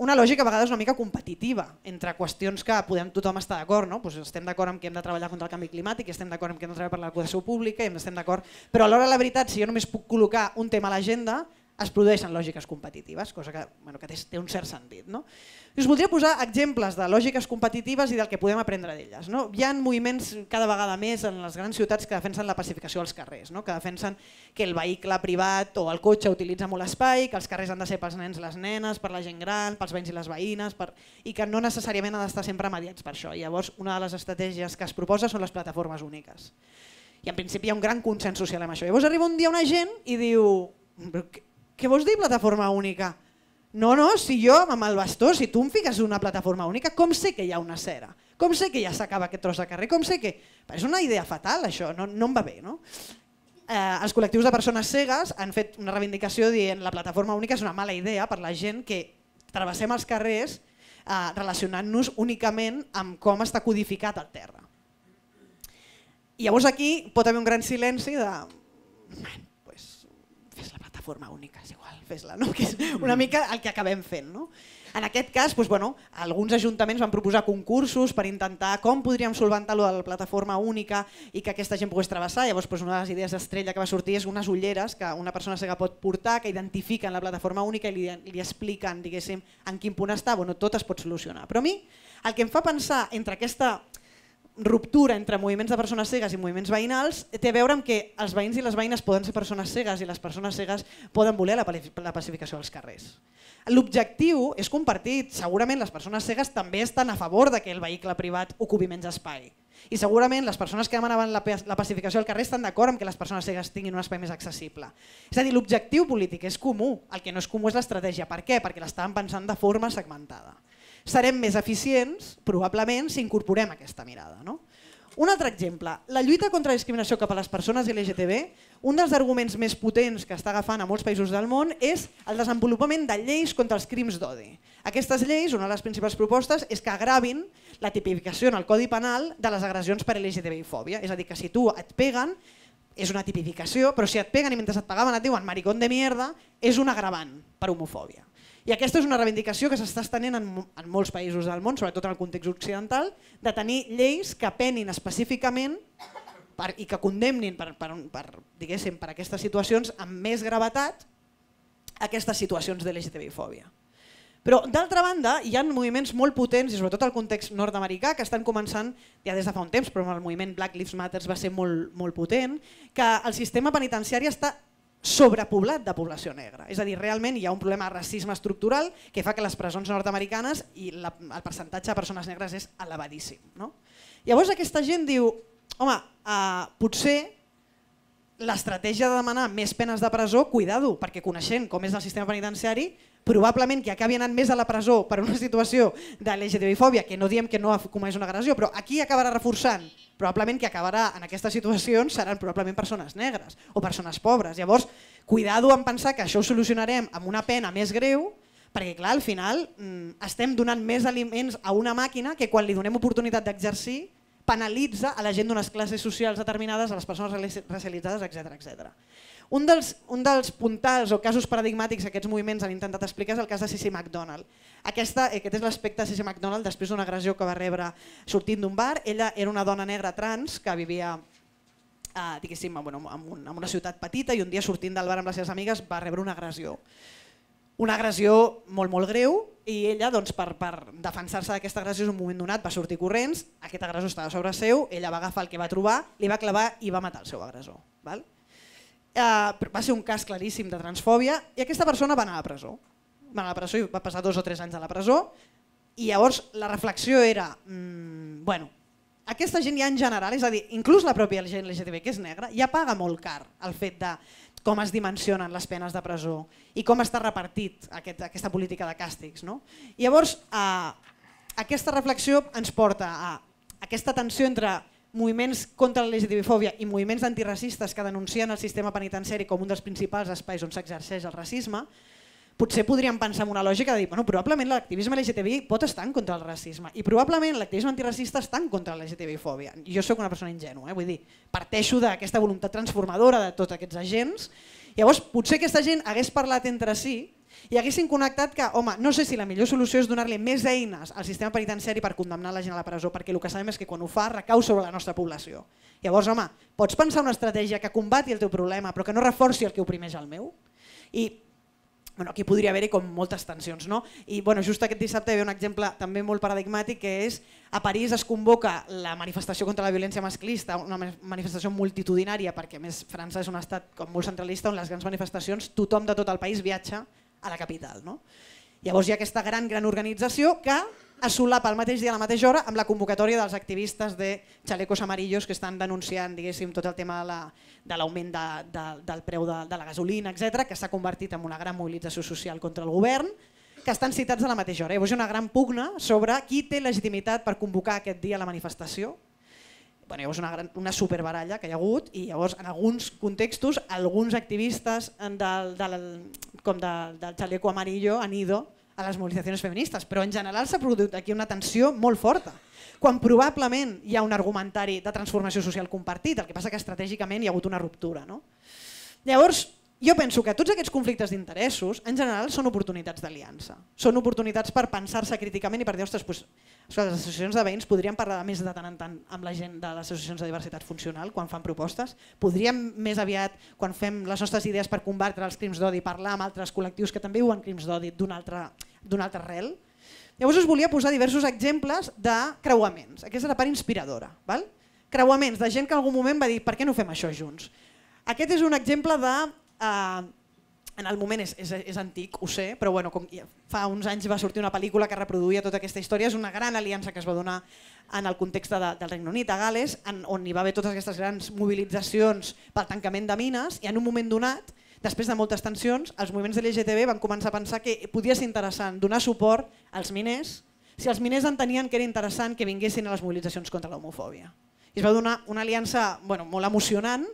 Una lògica a vegades una mica competitiva entre qüestions que podem tothom estar d'acord, no? pues doncs estem d'acord amb que hem de treballar contra el canvi climàtic, estem d'acord amb que hem de treballar per l'acudació pública, i estem d'acord, però a l'hora la veritat, si jo només puc col·locar un tema a l'agenda, es produeixen lògiques competitives, cosa que, bueno, que té un cert sentit. No? I us voldria posar exemples de lògiques competitives i del que podem aprendre d'elles. No? Hi ha moviments cada vegada més en les grans ciutats que defensen la pacificació als carrers, no? que defensen que el vehicle privat o el cotxe utilitza molt espai, que els carrers han de ser pels nens i les nenes, per la gent gran, pels veïns i les veïnes, per... i que no necessàriament ha d'estar sempre mediats per això. I llavors una de les estratègies que es proposa són les plataformes úniques. I en principi hi ha un gran consens social amb això. Llavors arriba un dia una gent i diu què vols dir plataforma única? No, no, si jo amb el bastó, si tu em fiques una plataforma única, com sé que hi ha una cera? Com sé que ja s'acaba aquest tros de carrer? Com sé que... És una idea fatal això, no, no em va bé. No? eh, els col·lectius de persones cegues han fet una reivindicació dient la plataforma única és una mala idea per la gent que travessem els carrers eh, relacionant-nos únicament amb com està codificat el terra. I llavors aquí pot haver un gran silenci de forma única, és igual, fes-la, no? que és una mica el que acabem fent. No? En aquest cas, doncs, bueno, alguns ajuntaments van proposar concursos per intentar com podríem solventar lo de la plataforma única i que aquesta gent pogués travessar. Llavors, doncs, una de les idees estrella que va sortir és unes ulleres que una persona cega pot portar, que identifiquen la plataforma única i li, li expliquen diguéssim, en quin punt està. Bueno, tot es pot solucionar. Però a mi el que em fa pensar entre aquesta ruptura entre moviments de persones cegues i moviments veïnals té a veure amb que els veïns i les veïnes poden ser persones cegues i les persones cegues poden voler la, pacificació dels carrers. L'objectiu és compartit. Segurament les persones cegues també estan a favor de que el vehicle privat ocupi menys espai. I segurament les persones que demanaven la, la pacificació al carrer estan d'acord amb que les persones cegues tinguin un espai més accessible. És a dir, l'objectiu polític és comú, el que no és comú és l'estratègia. Per què? Perquè l'estaven pensant de forma segmentada serem més eficients, probablement, si incorporem aquesta mirada. No? Un altre exemple, la lluita contra la discriminació cap a les persones LGTB, un dels arguments més potents que està agafant a molts països del món és el desenvolupament de lleis contra els crims d'odi. Aquestes lleis, una de les principals propostes, és que agravin la tipificació en el Codi Penal de les agressions per LGTBI-fòbia. És a dir, que si tu et peguen, és una tipificació, però si et peguen i mentre et pagaven et diuen maricón de mierda, és un agravant per homofòbia. I aquesta és una reivindicació que s'està estenent en, en molts països del món, sobretot en el context occidental, de tenir lleis que penin específicament per, i que condemnin per, per, per, diguéssim, per aquestes situacions amb més gravetat aquestes situacions de LGTBI-fòbia. Però d'altra banda hi ha moviments molt potents i sobretot al context nord-americà que estan començant ja des de fa un temps, però el moviment Black Lives Matter va ser molt, molt potent, que el sistema penitenciari està sobrepoblat de població negra. És a dir, realment hi ha un problema de racisme estructural que fa que les presons nord-americanes i la, el percentatge de persones negres és elevadíssim. No? Llavors aquesta gent diu, home, eh, potser l'estratègia de demanar més penes de presó, cuidado, perquè coneixent com és el sistema penitenciari, probablement que acabi anant més a la presó per una situació de l'LGTBI-fòbia, que no diem que no comés una agressió, però aquí acabarà reforçant probablement que acabarà en aquestes situacions seran probablement persones negres o persones pobres. Llavors, cuidado en pensar que això ho solucionarem amb una pena més greu, perquè clar, al final mm, estem donant més aliments a una màquina que quan li donem oportunitat d'exercir penalitza a la gent d'unes classes socials determinades, a les persones racialitzades, etc etc. Un dels, un dels puntals o casos paradigmàtics que aquests moviments han intentat explicar és el cas de Cici McDonald. Aquesta, aquest és l'aspecte de Cici McDonald després d'una agressió que va rebre sortint d'un bar. Ella era una dona negra trans que vivia eh, diguéssim, bueno, en, un, en una ciutat petita i un dia sortint del bar amb les seves amigues va rebre una agressió una agressió molt, molt greu i ella doncs, per, per defensar-se d'aquesta agressió en un moment donat va sortir corrents, aquest agressor estava sobre seu, ella va agafar el que va trobar, li va clavar i va matar el seu agressor. Val? Eh, va ser un cas claríssim de transfòbia i aquesta persona va anar a la presó. Va anar a la presó i va passar dos o tres anys a la presó i llavors la reflexió era, mmm, bueno, aquesta gent ja en general, és a dir, inclús la pròpia gent LGTB que és negra, ja paga molt car el fet de com es dimensionen les penes de presó i com està repartit aquest, aquesta política de càstigs. No? Llavors, eh, aquesta reflexió ens porta a aquesta tensió entre moviments contra la legitimifòbia i moviments antiracistes que denuncien el sistema penitenciari com un dels principals espais on s'exerceix el racisme, potser podríem pensar en una lògica de dir bueno, probablement l'activisme LGTBI pot estar en contra del racisme i probablement l'activisme antiracista està en contra de la LGTBI-fòbia. Jo sóc una persona ingenua, eh? vull dir, parteixo d'aquesta voluntat transformadora de tots aquests agents. Llavors, potser aquesta gent hagués parlat entre si i haguessin connectat que, home, no sé si la millor solució és donar-li més eines al sistema penitenciari per condemnar la gent a la presó, perquè el que sabem és que quan ho fa recau sobre la nostra població. Llavors, home, pots pensar una estratègia que combati el teu problema però que no reforci el que oprimeix el meu? I bueno, aquí podria haver-hi com moltes tensions. No? I bueno, just aquest dissabte hi ha un exemple també molt paradigmàtic que és a París es convoca la manifestació contra la violència masclista, una manifestació multitudinària perquè més França és un estat com molt centralista on les grans manifestacions tothom de tot el país viatja a la capital. No? Llavors hi ha aquesta gran gran organització que es solapa el mateix dia a la mateixa hora amb la convocatòria dels activistes de xalecos amarillos que estan denunciant diguéssim tot el tema de l'augment la, de, de, del preu de, de la gasolina, etc que s'ha convertit en una gran mobilització social contra el govern, que estan citats a la mateixa hora. Eh, llavors hi ha una gran pugna sobre qui té legitimitat per convocar aquest dia la manifestació, bueno, llavors una, gran, una superbaralla que hi ha hagut i llavors en alguns contextos alguns activistes del, del, com de, del xaleco amarillo han ido a les mobilitzacions feministes, però en general s'ha produït aquí una tensió molt forta, quan probablement hi ha un argumentari de transformació social compartit, el que passa que estratègicament hi ha hagut una ruptura. No? Llavors, jo penso que tots aquests conflictes d'interessos en general són oportunitats d'aliança. Són oportunitats per pensar-se críticament i per dir, ostres, doncs, les associacions de veïns podrien parlar més de tant en tant amb la gent de les associacions de diversitat funcional quan fan propostes. Podríem més aviat, quan fem les nostres idees per combatre els crims d'odi, parlar amb altres col·lectius que també viuen crims d'odi d'un altre, altre rel. Llavors us volia posar diversos exemples de creuaments. Aquesta és la part inspiradora. Val? Creuaments de gent que en algun moment va dir per què no fem això junts? Aquest és un exemple de Ah, en el moment és, és, és antic, ho sé, però bueno, com fa uns anys va sortir una pel·lícula que reproduïa tota aquesta història, és una gran aliança que es va donar en el context de, del Regne Unit, a Gales, en, on hi va haver totes aquestes grans mobilitzacions pel tancament de mines, i en un moment donat, després de moltes tensions, els moviments de l'LGTB van començar a pensar que podia ser interessant donar suport als miners, si els miners entenien que era interessant que vinguessin a les mobilitzacions contra l'homofòbia i es va donar una aliança bueno, molt emocionant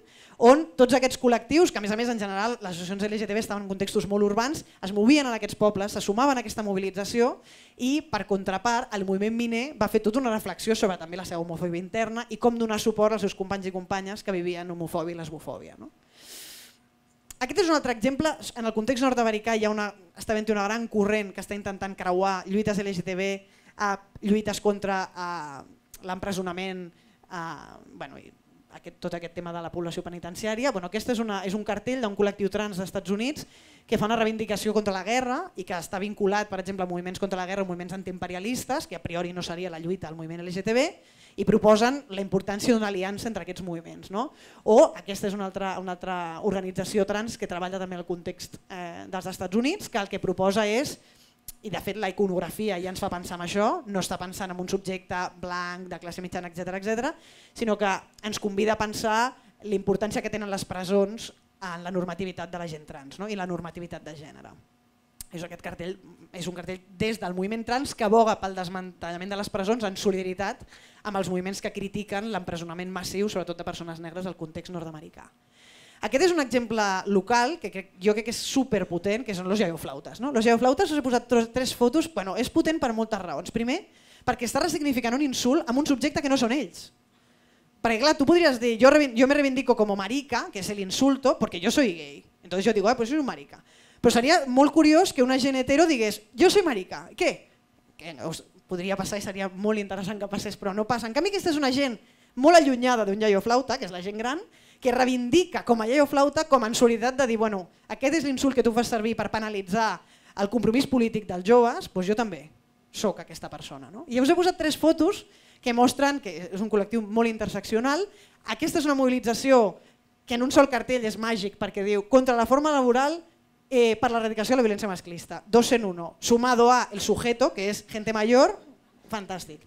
on tots aquests col·lectius, que a més a més en general les associacions LGTB estaven en contextos molt urbans, es movien en aquests pobles, se sumaven a aquesta mobilització i per contrapart el moviment miner va fer tota una reflexió sobre també la seva homofòbia interna i com donar suport als seus companys i companyes que vivien homofòbia i lesbofòbia. No? Aquest és un altre exemple, en el context nord-americà hi ha una, està havent una gran corrent que està intentant creuar lluites LGTB, a eh, lluites contra eh, l'empresonament, bueno, i aquest, tot aquest tema de la població penitenciària. Bueno, aquest és, una, és un cartell d'un col·lectiu trans dels Estats Units que fa una reivindicació contra la guerra i que està vinculat, per exemple, a moviments contra la guerra, moviments antiimperialistes, que a priori no seria la lluita al moviment LGTB, i proposen la importància d'una aliança entre aquests moviments. No? O aquesta és una altra, una altra organització trans que treballa també en el context eh, dels Estats Units, que el que proposa és i de fet la iconografia ja ens fa pensar en això, no està pensant en un subjecte blanc, de classe mitjana, etc etc, sinó que ens convida a pensar l'importància que tenen les presons en la normativitat de la gent trans no? i la normativitat de gènere. És, aquest cartell, és un cartell des del moviment trans que aboga pel desmantellament de les presons en solidaritat amb els moviments que critiquen l'empresonament massiu, sobretot de persones negres, al context nord-americà. Aquest és un exemple local que crec, jo crec que és superpotent, que són los geoflautes. No? Los geoflautes us he posat tres fotos, bueno, és potent per moltes raons. Primer, perquè està resignificant un insult amb un subjecte que no són ells. Perquè clar, tu podries dir, jo, jo me reivindico a marica, que és el insulto, perquè jo soy gay. Entonces yo digo, ah, pues soy un marica. Però seria molt curiós que un gent hetero digués, jo soy marica, què? Que no, podria passar i seria molt interessant que passés, però no passa. En canvi, aquesta és una gent molt allunyada d'un iaio flauta, que és la gent gran, que reivindica com a llei o flauta com a ensolidat de dir bueno, aquest és l'insult que tu fas servir per penalitzar el compromís polític dels joves, doncs jo també sóc aquesta persona. No? I us he posat tres fotos que mostren que és un col·lectiu molt interseccional. Aquesta és una mobilització que en un sol cartell és màgic perquè diu contra la forma laboral eh, per l'erradicació de la violència masclista. Dos en uno. Sumado a el sujeto, que és gente mayor, fantàstic.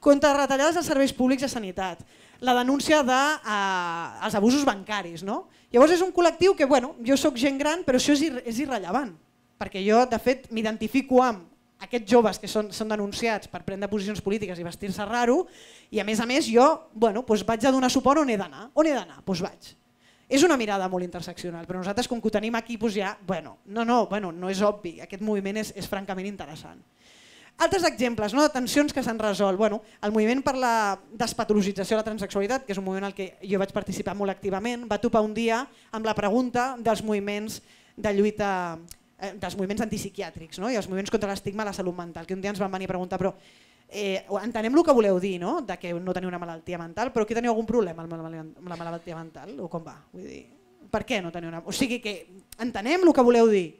Contra retallades de serveis públics de sanitat la denúncia dels de, eh, els abusos bancaris. No? Llavors és un col·lectiu que, bueno, jo sóc gent gran, però això és, ir és irrellevant, perquè jo, de fet, m'identifico amb aquests joves que són, són denunciats per prendre posicions polítiques i vestir-se raro, i a més a més jo bueno, doncs vaig a donar suport on he d'anar. On he d'anar? Doncs vaig. És una mirada molt interseccional, però nosaltres com que ho tenim aquí doncs ja, bueno, no, no, bueno, no és obvi, aquest moviment és, és francament interessant. Altres exemples no, de tensions que s'han resolt. Bueno, el moviment per la despatologització de la transexualitat, que és un moviment al que jo vaig participar molt activament, va topar un dia amb la pregunta dels moviments de lluita eh, dels moviments antipsiquiàtrics no? i els moviments contra l'estigma a la salut mental, que un dia ens van venir a preguntar però eh, entenem el que voleu dir, no? de que no teniu una malaltia mental, però que teniu algun problema amb la malaltia mental o com va? Vull dir, per què no teniu una... O sigui que entenem el que voleu dir,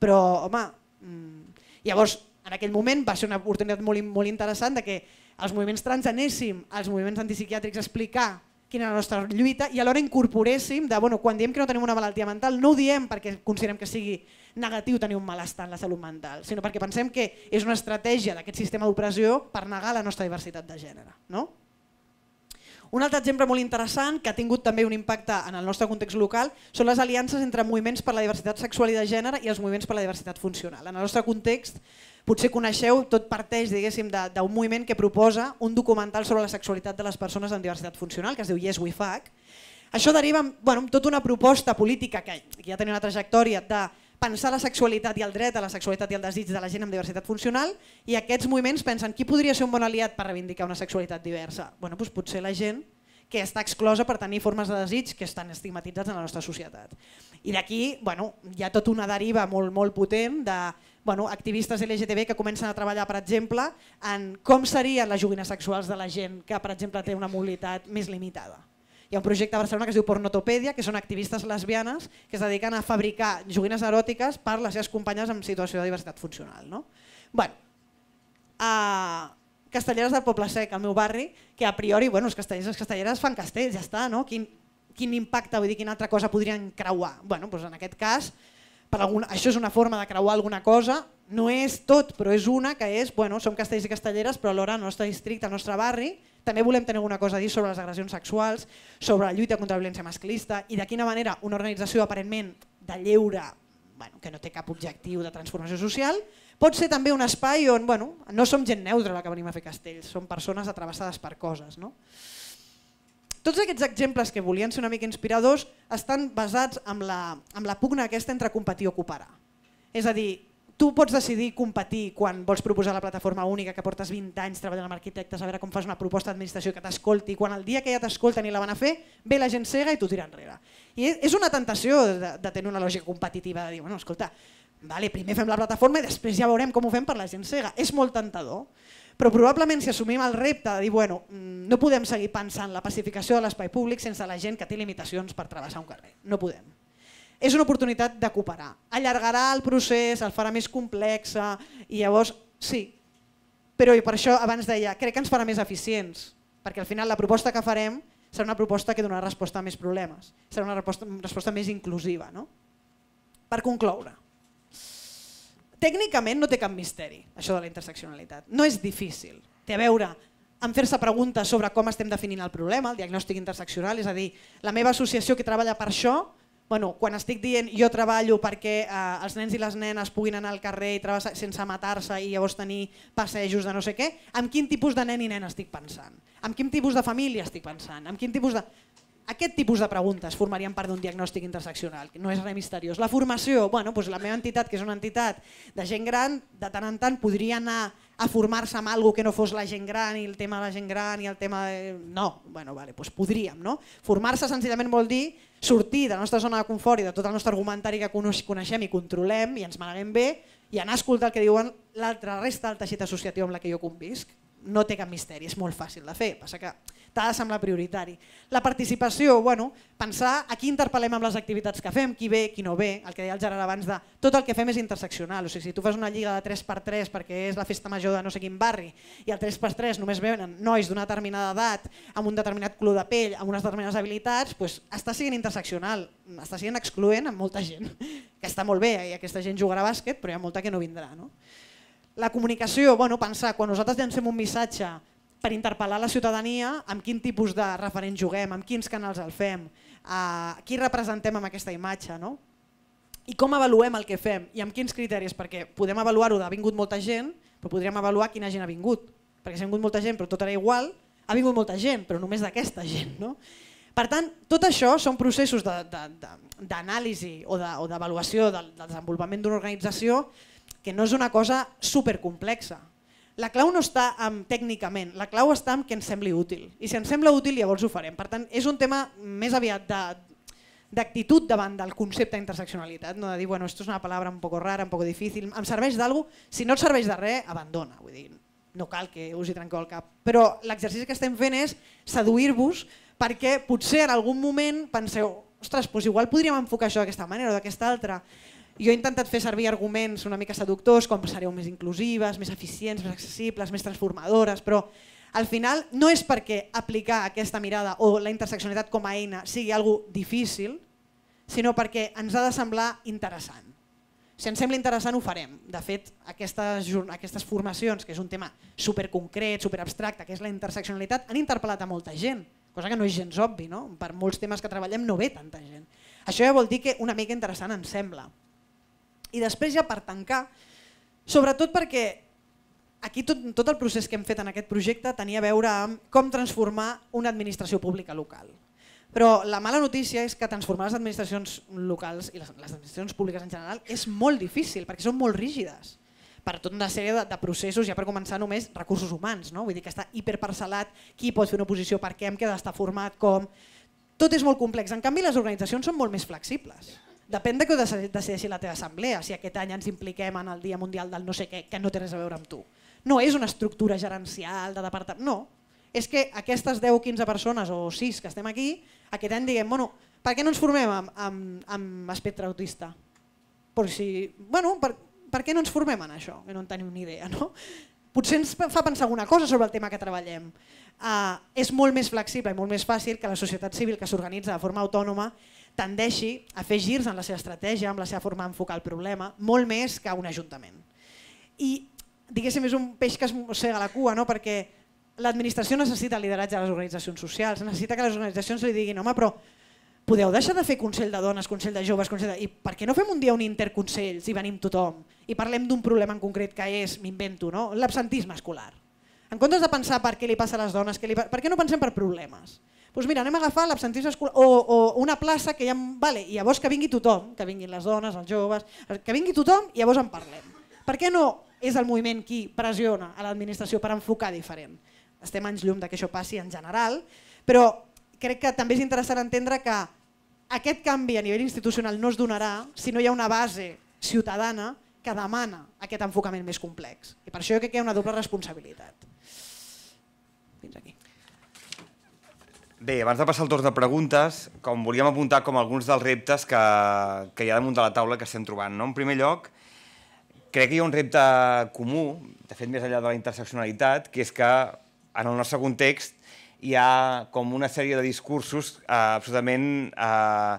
però home... Mm, llavors, en aquell moment va ser una oportunitat molt, molt interessant de que els moviments trans anéssim als moviments antipsiquiàtrics a explicar quina és la nostra lluita i alhora incorporéssim de, bueno, quan diem que no tenim una malaltia mental, no ho diem perquè considerem que sigui negatiu tenir un malestar en la salut mental, sinó perquè pensem que és una estratègia d'aquest sistema d'opressió per negar la nostra diversitat de gènere. No? Un altre exemple molt interessant que ha tingut també un impacte en el nostre context local són les aliances entre moviments per la diversitat sexual i de gènere i els moviments per la diversitat funcional. En el nostre context Potser coneixeu, tot parteix d'un moviment que proposa un documental sobre la sexualitat de les persones amb diversitat funcional, que es diu Yes We Fuck. Això deriva en bueno, tota una proposta política que ja tenia una trajectòria de pensar la sexualitat i el dret a la sexualitat i el desig de la gent amb diversitat funcional i aquests moviments pensen qui podria ser un bon aliat per reivindicar una sexualitat diversa? Bueno, doncs potser la gent que està exclosa per tenir formes de desig que estan estigmatitzats en la nostra societat. I d'aquí bueno, hi ha tota una deriva molt, molt potent de bueno, activistes LGTB que comencen a treballar, per exemple, en com serien les joguines sexuals de la gent que, per exemple, té una mobilitat més limitada. Hi ha un projecte a Barcelona que es diu Pornotopèdia, que són activistes lesbianes que es dediquen a fabricar joguines eròtiques per les seves companyes amb situació de diversitat funcional. No? Bueno, a Castelleres del Poble Sec, al meu barri, que a priori bueno, els castellers i les castelleres fan castells, ja està, no? Quin, quin impacte, vull dir, quina altra cosa podrien creuar? Bueno, doncs en aquest cas, per alguna, això és una forma de creuar alguna cosa, no és tot, però és una que és, bueno, som castells i castelleres, però alhora el nostre districte, el nostre barri, també volem tenir alguna cosa a dir sobre les agressions sexuals, sobre la lluita contra la violència masclista i de quina manera una organització aparentment de lleure, bueno, que no té cap objectiu de transformació social, pot ser també un espai on bueno, no som gent neutra la que venim a fer castells, som persones atrevessades per coses. No? Tots aquests exemples que volien ser una mica inspiradors estan basats en la, en la pugna aquesta entre competir o cooperar. És a dir, tu pots decidir competir quan vols proposar la plataforma única que portes 20 anys treballant amb arquitectes a veure com fas una proposta d'administració que t'escolti, quan el dia que ja t'escolten i la van a fer, ve la gent cega i tu tira enrere. I és una tentació de, de tenir una lògica competitiva, de dir, bueno, escolta, vale, primer fem la plataforma i després ja veurem com ho fem per la gent cega. És molt tentador. Però probablement si assumim el repte de dir bueno, mm, no podem seguir pensant la pacificació de l'espai públic sense la gent que té limitacions per travessar un carrer. No podem. És una oportunitat de cooperar. Allargarà el procés, el farà més complex i llavors sí, però per això abans deia, crec que ens farà més eficients, perquè al final la proposta que farem serà una proposta que donarà resposta a més problemes, serà una resposta, una resposta més inclusiva. No? Per concloure, Tècnicament no té cap misteri, això de la interseccionalitat. No és difícil. Té a veure en fer-se preguntes sobre com estem definint el problema, el diagnòstic interseccional, és a dir, la meva associació que treballa per això, bueno, quan estic dient jo treballo perquè eh, els nens i les nenes puguin anar al carrer i travessar sense matar-se i llavors tenir passejos de no sé què, amb quin tipus de nen i nena estic pensant? Amb quin tipus de família estic pensant? Amb quin tipus de... Aquest tipus de preguntes formarien part d'un diagnòstic interseccional, que no és res misteriós. La formació, bueno, doncs la meva entitat, que és una entitat de gent gran, de tant en tant podria anar a formar-se amb alguna que no fos la gent gran i el tema de la gent gran i el tema... De... No, bueno, vale, doncs podríem. No? Formar-se senzillament vol dir sortir de la nostra zona de confort i de tot el nostre argumentari que coneixem i controlem i ens maneguem bé i anar a escoltar el que diuen l'altra resta del teixit associatiu amb la que jo convisc no té cap misteri, és molt fàcil de fer, passa que t'ha de semblar prioritari. La participació, bueno, pensar a qui interpel·lem amb les activitats que fem, qui ve, qui no ve, el que deia el Gerard abans de tot el que fem és interseccional, o sigui, si tu fas una lliga de 3x3 perquè és la festa major de no sé quin barri i el 3x3 només venen nois d'una determinada edat, amb un determinat color de pell, amb unes determinades habilitats, doncs està sent interseccional, està sent excloent amb molta gent, que està molt bé i aquesta gent jugarà a bàsquet però hi ha molta que no vindrà. No? La comunicació, bueno, pensar, quan nosaltres llancem un missatge per interpel·lar la ciutadania, amb quin tipus de referent juguem, amb quins canals el fem, eh, qui representem amb aquesta imatge, no? i com avaluem el que fem i amb quins criteris, perquè podem avaluar-ho de vingut molta gent, però podríem avaluar quina gent ha vingut, perquè si ha vingut molta gent però tot era igual, ha vingut molta gent, però només d'aquesta gent. No? Per tant, tot això són processos d'anàlisi o d'avaluació de, del desenvolupament d'una organització que no és una cosa supercomplexa. La clau no està en tècnicament, la clau està en que ens sembli útil. I si ens sembla útil llavors ho farem. Per tant, és un tema més aviat de d'actitud davant del concepte d'interseccionalitat, no de dir, bueno, esto es una palabra un poco rara, un poco difícil, em serveix d'algú, si no et serveix de res, abandona, vull dir, no cal que us hi trenqueu el cap. Però l'exercici que estem fent és seduir-vos perquè potser en algun moment penseu, ostres, doncs igual podríem enfocar això d'aquesta manera o d'aquesta altra. Jo he intentat fer servir arguments una mica seductors, com sereu més inclusives, més eficients, més accessibles, més transformadores, però al final no és perquè aplicar aquesta mirada o la interseccionalitat com a eina sigui algo difícil, sinó perquè ens ha de semblar interessant. Si ens sembla interessant ho farem. De fet, aquestes, aquestes formacions, que és un tema superconcret, superabstracte, que és la interseccionalitat, han interpel·lat a molta gent, cosa que no és gens obvi, no? per molts temes que treballem no ve tanta gent. Això ja vol dir que una mica interessant ens sembla. I després ja per tancar, sobretot perquè aquí tot, tot el procés que hem fet en aquest projecte tenia a veure amb com transformar una administració pública local. Però la mala notícia és que transformar les administracions locals i les, les administracions públiques en general és molt difícil perquè són molt rígides per tota una sèrie de, de processos, ja per començar només recursos humans, no? vull dir que està hiperparcel·lat, qui pot fer una oposició, per què, amb què ha d'estar format, com... Tot és molt complex, en canvi les organitzacions són molt més flexibles. Depèn de què decideixi la teva assemblea, si aquest any ens impliquem en el Dia Mundial del no sé què, que no té res a veure amb tu. No és una estructura gerencial de departament, no. És que aquestes 10 o 15 persones o 6 que estem aquí, aquest any diguem, bueno, per què no ens formem amb, amb, amb espectre autista? Per, si, bueno, per, per què no ens formem en això? Que no en tenim ni idea, no? Potser ens fa pensar alguna cosa sobre el tema que treballem. Uh, és molt més flexible i molt més fàcil que la societat civil que s'organitza de forma autònoma tendeixi a fer girs en la seva estratègia, amb la seva forma d'enfocar el problema, molt més que un ajuntament. I diguéssim, és un peix que es mossega la cua, no? perquè l'administració necessita el lideratge de les organitzacions socials, necessita que les organitzacions li diguin home, però podeu deixar de fer Consell de Dones, Consell de Joves, Consell de... I per què no fem un dia un interconsell si venim tothom i parlem d'un problema en concret que és, m'invento, no? l'absentisme escolar. En comptes de pensar per què li passa a les dones, què li... per què no pensem per problemes? doncs mira, anem a agafar l'absentisme escolar o, o una plaça que ja... Vale, i llavors que vingui tothom, que vinguin les dones, els joves, eh, que vingui tothom i llavors en parlem. Per què no és el moviment qui pressiona a l'administració per enfocar diferent? Estem anys llum de que això passi en general, però crec que també és interessant entendre que aquest canvi a nivell institucional no es donarà si no hi ha una base ciutadana que demana aquest enfocament més complex. I per això jo crec que hi ha una doble responsabilitat. Fins aquí. Bé, abans de passar al torn de preguntes, com volíem apuntar com alguns dels reptes que, que hi ha damunt de la taula que estem trobant. No? En primer lloc, crec que hi ha un repte comú, de fet més enllà de la interseccionalitat, que és que en el nostre context hi ha com una sèrie de discursos eh, absolutament eh,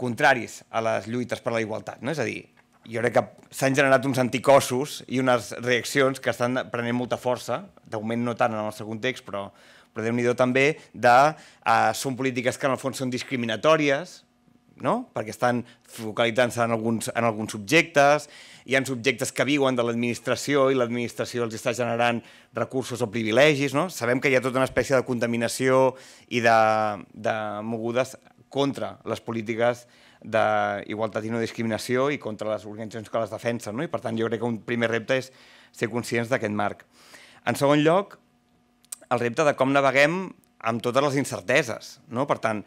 contraris a les lluites per la igualtat. No? És a dir, jo crec que s'han generat uns anticossos i unes reaccions que estan prenent molta força, d'augment no tant en el nostre context, però però déu nhi també de... Eh, són polítiques que en el fons són discriminatòries, no? perquè estan focalitzant-se en, alguns, en alguns subjectes, hi ha subjectes que viuen de l'administració i l'administració els està generant recursos o privilegis. No? Sabem que hi ha tota una espècie de contaminació i de, de mogudes contra les polítiques d'igualtat i no discriminació i contra les organitzacions que les defensen. No? I per tant, jo crec que un primer repte és ser conscients d'aquest marc. En segon lloc, el repte de com naveguem amb totes les incerteses. No? Per tant,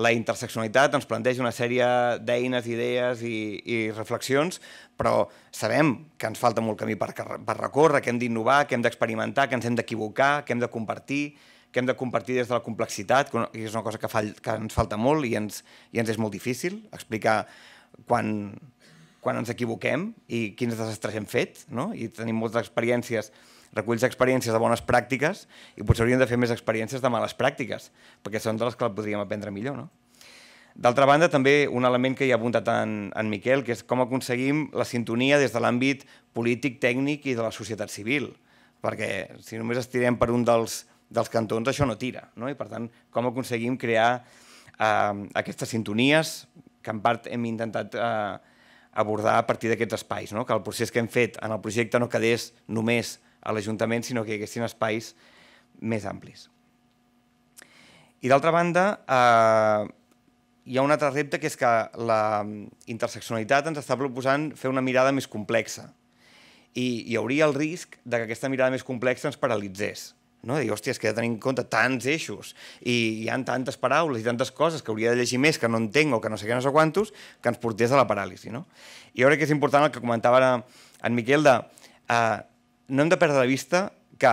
la interseccionalitat ens planteja una sèrie d'eines, idees i, i reflexions, però sabem que ens falta molt camí per, per recórrer, que hem d'innovar, que hem d'experimentar, que ens hem d'equivocar, que hem de compartir, que hem de compartir des de la complexitat, que és una cosa que, fa, que ens falta molt i ens, i ens és molt difícil explicar quan, quan ens equivoquem i quins desastres hem fet, no? i tenim moltes experiències reculls experiències de bones pràctiques i potser hauríem de fer més experiències de males pràctiques, perquè són de les que la podríem aprendre millor, no? D'altra banda, també un element que hi ha apuntat en, en Miquel, que és com aconseguim la sintonia des de l'àmbit polític, tècnic i de la societat civil, perquè si només estirem per un dels, dels cantons això no tira, no? i per tant, com aconseguim crear eh, aquestes sintonies que en part hem intentat eh, abordar a partir d'aquests espais, no? que el procés que hem fet en el projecte no quedés només a l'Ajuntament, sinó que hi haguessin espais més amplis. I d'altra banda, eh, hi ha un altre repte que és que la interseccionalitat ens està proposant fer una mirada més complexa i hi hauria el risc de que aquesta mirada més complexa ens paralitzés. No? dir, hòstia, és que he de tenir en compte tants eixos i hi han tantes paraules i tantes coses que hauria de llegir més que no entenc o que no sé què, no sé quantos, que ens portés a la paràlisi. No? I jo crec que és important el que comentava en Miquel de eh, no hem de perdre de vista que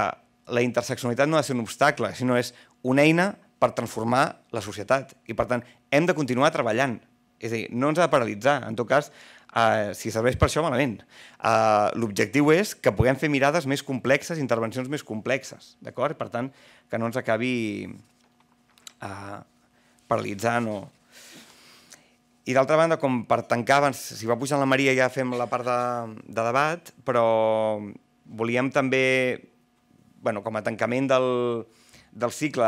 la interseccionalitat no ha de ser un obstacle, sinó és una eina per transformar la societat. I, per tant, hem de continuar treballant. És a dir, no ens ha de paralitzar. En tot cas, eh, si serveix per això, malament. Eh, L'objectiu és que puguem fer mirades més complexes, intervencions més complexes, d'acord? Per tant, que no ens acabi eh, paralitzant o... I d'altra banda, com per tancar, abans, si va pujant la Maria ja fem la part de, de debat, però volíem també, bueno, com a tancament del, del cicle,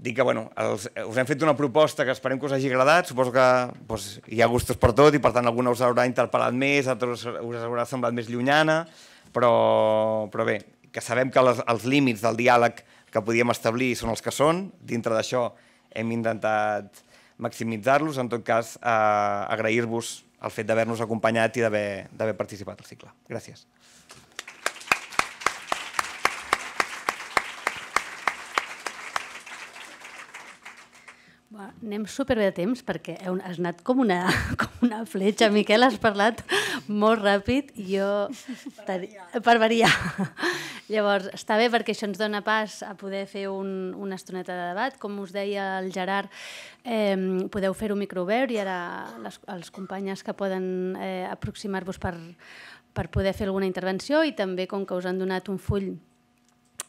dir que bueno, els, us hem fet una proposta que esperem que us hagi agradat, suposo que pues, hi ha gustos per tot i per tant alguna us haurà interpel·lat més, altres us haurà semblat més llunyana, però, però bé, que sabem que les, els límits del diàleg que podíem establir són els que són, dintre d'això hem intentat maximitzar-los, en tot cas eh, agrair-vos el fet d'haver-nos acompanyat i d'haver participat al cicle. Gràcies. anem superbé de temps perquè has anat com una, com una fletxa, Miquel, has parlat molt ràpid i jo... Per variar. per variar. Llavors, està bé perquè això ens dona pas a poder fer un, una estoneta de debat. Com us deia el Gerard, eh, podeu fer-ho microobert i ara les, els companyes que poden eh, aproximar-vos per, per poder fer alguna intervenció i també com que us han donat un full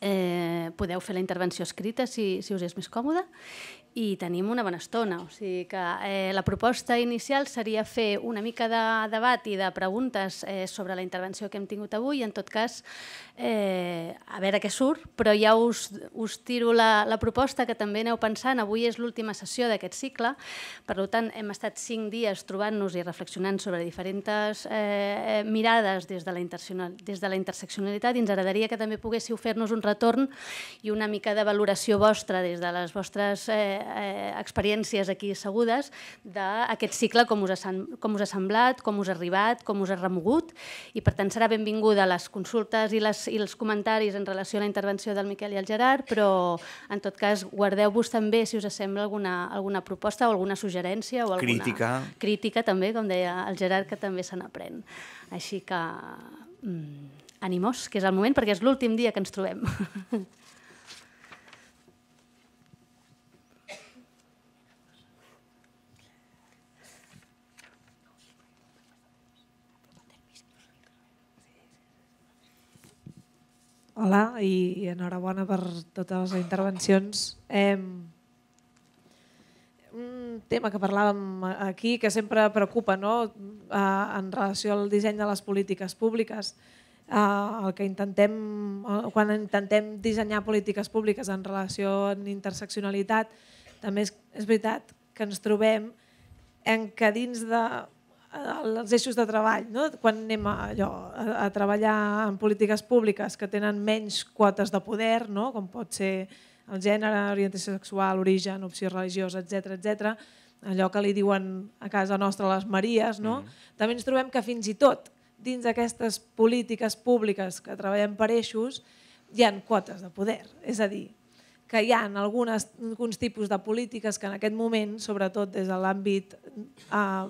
eh, podeu fer la intervenció escrita si, si us és més còmoda i tenim una bona estona. O sigui que eh, la proposta inicial seria fer una mica de debat i de preguntes eh, sobre la intervenció que hem tingut avui i en tot cas eh, a veure què surt, però ja us, us tiro la, la proposta que també aneu pensant. Avui és l'última sessió d'aquest cicle, per tant hem estat cinc dies trobant-nos i reflexionant sobre diferents eh, eh mirades des de, la des de la interseccionalitat i ens agradaria que també poguéssiu fer-nos un retorn i una mica de valoració vostra des de les vostres eh, eh, experiències aquí segudes d'aquest cicle, com us, ha, com us ha semblat, com us ha arribat, com us ha remogut, i per tant serà benvinguda les consultes i, les, i els comentaris en relació a la intervenció del Miquel i el Gerard, però en tot cas guardeu-vos també, si us sembla, alguna, alguna proposta o alguna suggerència o alguna crítica, crítica també, com deia el Gerard, que també se n'aprèn. Així que... Mm, animós, que és el moment, perquè és l'últim dia que ens trobem. Hola i, enhorabona per totes les intervencions. Eh, un tema que parlàvem aquí que sempre preocupa no? eh, en relació al disseny de les polítiques públiques. Eh, el que intentem, eh, quan intentem dissenyar polítiques públiques en relació a interseccionalitat, també és, és veritat que ens trobem en que dins de els eixos de treball, no? quan anem a, allò, a, a treballar en polítiques públiques que tenen menys quotes de poder, no? com pot ser el gènere, orientació sexual, origen, opció religiosa, etc etc, allò que li diuen a casa nostra les Maries, no? Mm -hmm. també ens trobem que fins i tot dins d'aquestes polítiques públiques que treballem per eixos hi han quotes de poder, és a dir, que hi ha algunes, alguns tipus de polítiques que en aquest moment, sobretot des de l'àmbit eh,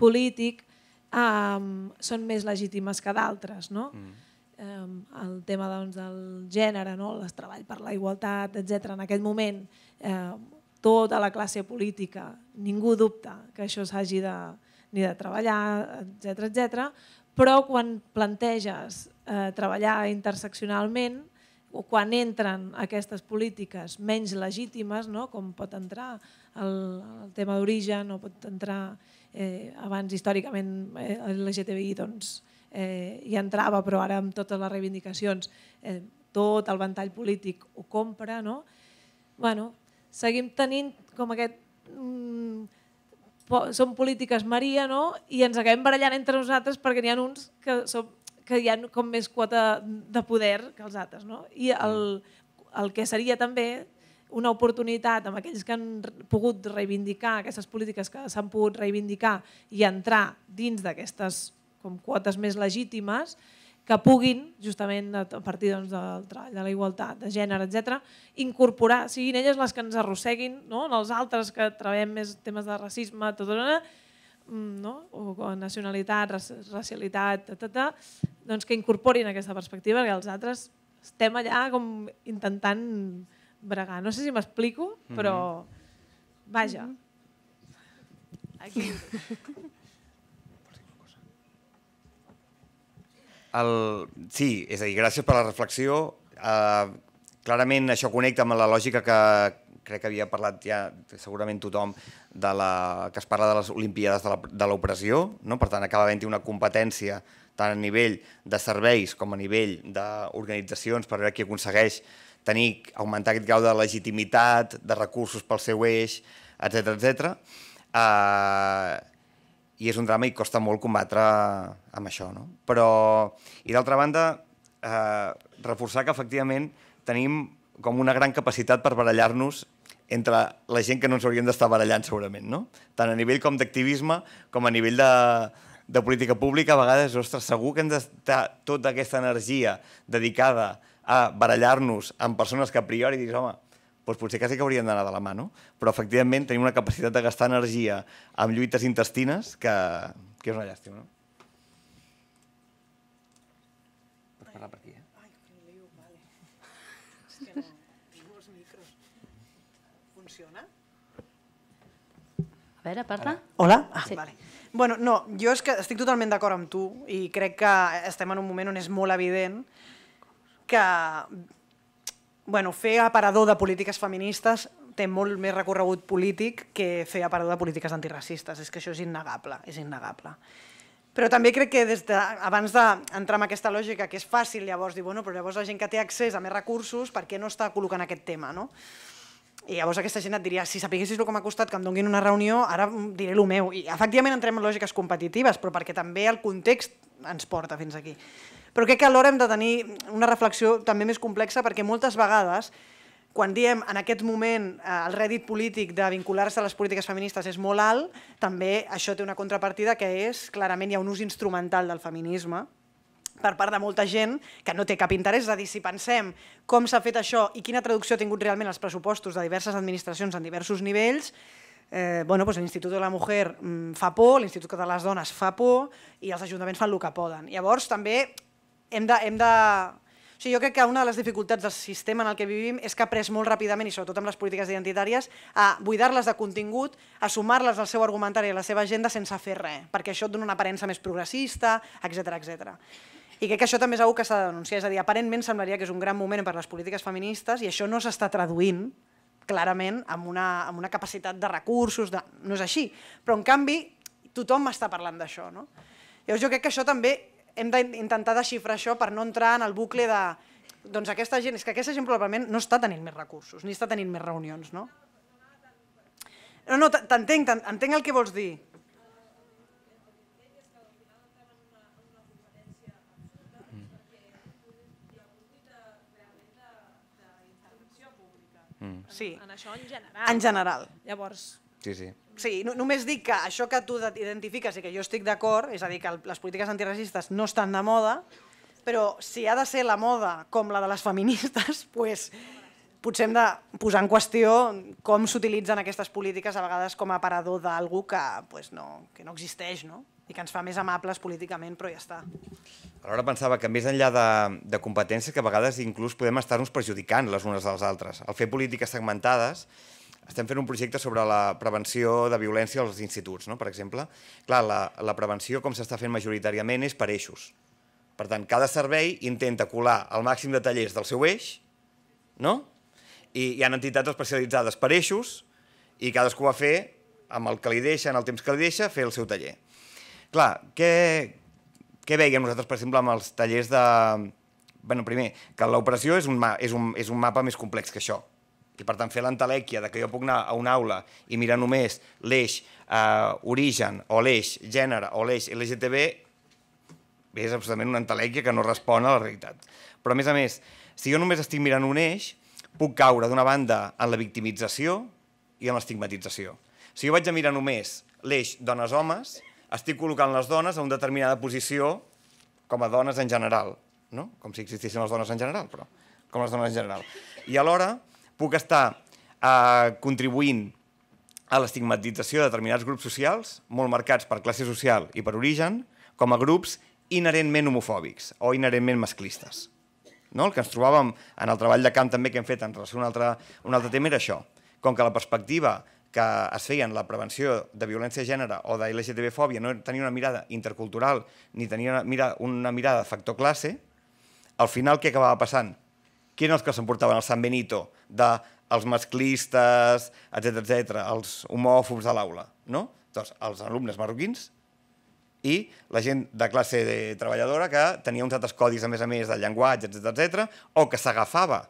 polític um, són més legítimes que d'altres. No? Mm. Um, el tema doncs, del gènere, no? el treball per la igualtat, etc. En aquest moment, eh, tota la classe política, ningú dubta que això s'hagi de, ni de treballar, etc etc. però quan planteges eh, treballar interseccionalment, o quan entren aquestes polítiques menys legítimes, no? com pot entrar el, el tema d'origen o pot entrar eh, abans històricament eh, l'LGTBI doncs, eh, hi entrava, però ara amb totes les reivindicacions eh, tot el ventall polític ho compra, no? Bueno, seguim tenint com aquest... Mm, són polítiques Maria, no? I ens acabem barallant entre nosaltres perquè n'hi ha uns que, som, que hi ha com més quota de poder que els altres, no? I el, el que seria també una oportunitat amb aquells que han pogut reivindicar aquestes polítiques que s'han pogut reivindicar i entrar dins d'aquestes com quotes més legítimes que puguin, justament a partir doncs, del treball de la igualtat, de gènere, etc, incorporar, siguin elles les que ens arrosseguin, no? els altres que treballem més temes de racisme, tot una, mm, no? o nacionalitat, racialitat, ta, ta, doncs que incorporin aquesta perspectiva, perquè els altres estem allà com intentant bregar. No sé si m'explico, mhm. però... Vaja. Mhm. Aquí. El... Sí, és a dir, gràcies per la reflexió. Uh, clarament això connecta amb la lògica que crec que havia parlat ja segurament tothom de la, que es parla de les Olimpíades de l'opressió, no? per tant acaba havent-hi una competència tant a nivell de serveis com a nivell d'organitzacions per veure qui aconsegueix tenir, augmentar aquest grau de legitimitat, de recursos pel seu eix, etc etc. Uh, I és un drama i costa molt combatre amb això, no? Però, i d'altra banda, uh, reforçar que efectivament tenim com una gran capacitat per barallar-nos entre la gent que no ens hauríem d'estar barallant segurament, no? Tant a nivell com d'activisme, com a nivell de, de política pública, a vegades, ostres, segur que hem d'estar tota aquesta energia dedicada a barallar-nos amb persones que a priori dius, home, doncs potser quasi que haurien d'anar de la mà, no? Però efectivament tenim una capacitat de gastar energia amb lluites intestines que, que és una llàstima, no? Pots parlar per aquí, eh? Ai, que lío, vale. És que no, tinc micros. Funciona? A veure, parla. Hola? Ah, sí. vale. Bueno, no, jo és que estic totalment d'acord amb tu i crec que estem en un moment on és molt evident que que bueno, fer aparador de polítiques feministes té molt més recorregut polític que fer aparador de polítiques antiracistes. És que això és innegable, és innegable. Però també crec que des de, abans d'entrar en aquesta lògica, que és fàcil llavors dir, bueno, però llavors la gent que té accés a més recursos, per què no està col·locant aquest tema, no? I llavors aquesta gent et diria, si sapiguessis el que m'ha costat que em donguin una reunió, ara mm, diré el meu. I efectivament entrem en lògiques competitives, però perquè també el context ens porta fins aquí. Però crec que alhora hem de tenir una reflexió també més complexa perquè moltes vegades quan diem en aquest moment eh, el rèdit polític de vincular-se a les polítiques feministes és molt alt, també això té una contrapartida que és, clarament, hi ha un ús instrumental del feminisme, per part de molta gent que no té cap interès. És a dir, si pensem com s'ha fet això i quina traducció ha tingut realment els pressupostos de diverses administracions en diversos nivells, eh, bueno, doncs l'Institut de la Mujer mm, fa por, l'Institut de les Dones fa por i els ajuntaments fan el que poden. Llavors, també hem de, hem de... O sigui, jo crec que una de les dificultats del sistema en el que vivim és que ha pres molt ràpidament, i sobretot amb les polítiques identitàries, a buidar-les de contingut, a sumar-les al seu argumentari i a la seva agenda sense fer res, perquè això et dona una aparença més progressista, etc etc. I crec que això també és una que s'ha de denunciar. És a dir, aparentment semblaria que és un gran moment per les polítiques feministes i això no s'està traduint clarament amb una, amb una capacitat de recursos, de... no és així. Però, en canvi, tothom està parlant d'això. No? Llavors, jo crec que això també hem d'intentar desxifrar això per no entrar en el bucle de... Doncs aquesta gent, és que aquesta gent probablement no està tenint més recursos, ni està tenint més reunions, no? No, no, t'entenc, entenc el que vols dir. Mm. Sí. En, en això en general. En general. Llavors, Sí, sí. Sí, no, només dic que això que tu identifiques i que jo estic d'acord, és a dir, que el, les polítiques antiracistes no estan de moda, però si ha de ser la moda com la de les feministes, pues, potser hem de posar en qüestió com s'utilitzen aquestes polítiques a vegades com a aparador d'algú que, pues, no, que no existeix, no? i que ens fa més amables políticament, però ja està. Alhora pensava que més enllà de, de competències, que a vegades inclús podem estar-nos perjudicant les unes les altres. El fer polítiques segmentades estem fent un projecte sobre la prevenció de violència als instituts, no? per exemple. Clar, la, la prevenció, com s'està fent majoritàriament, és per eixos. Per tant, cada servei intenta colar el màxim de tallers del seu eix, no? I hi ha entitats especialitzades per eixos i cadascú va fer amb el que li deixa, en el temps que li deixa, fer el seu taller. Clar, què, què veiem nosaltres, per exemple, amb els tallers de... Bé, primer, que l'operació és, un, és, un, és un mapa més complex que això. I per tant fer l'entelèquia de que jo puc anar a una aula i mirar només l'eix eh, origen o l'eix gènere o l'eix LGTB és absolutament una entelèquia que no respon a la realitat. Però a més a més, si jo només estic mirant un eix, puc caure d'una banda en la victimització i en l'estigmatització. Si jo vaig a mirar només l'eix dones-homes, estic col·locant les dones a una determinada posició com a dones en general, no? com si existissin les dones en general, però com les dones en general. I alhora, puc estar eh, contribuint a l'estigmatització de determinats grups socials, molt marcats per classe social i per origen, com a grups inherentment homofòbics o inherentment masclistes. No? El que ens trobàvem en el treball de camp també que hem fet en relació a un altre, un altre tema era això. Com que la perspectiva que es feia en la prevenció de violència de gènere o de LGTB-fòbia no tenia una mirada intercultural ni tenia una, mirada, una mirada de factor classe, al final què acabava passant? Qui eren els que s'emportaven el San Benito dels de masclistes, etc etc, els homòfobs de l'aula, no? Doncs els alumnes marroquins i la gent de classe de treballadora que tenia uns altres codis, a més a més, de llenguatge, etc etc, o que s'agafava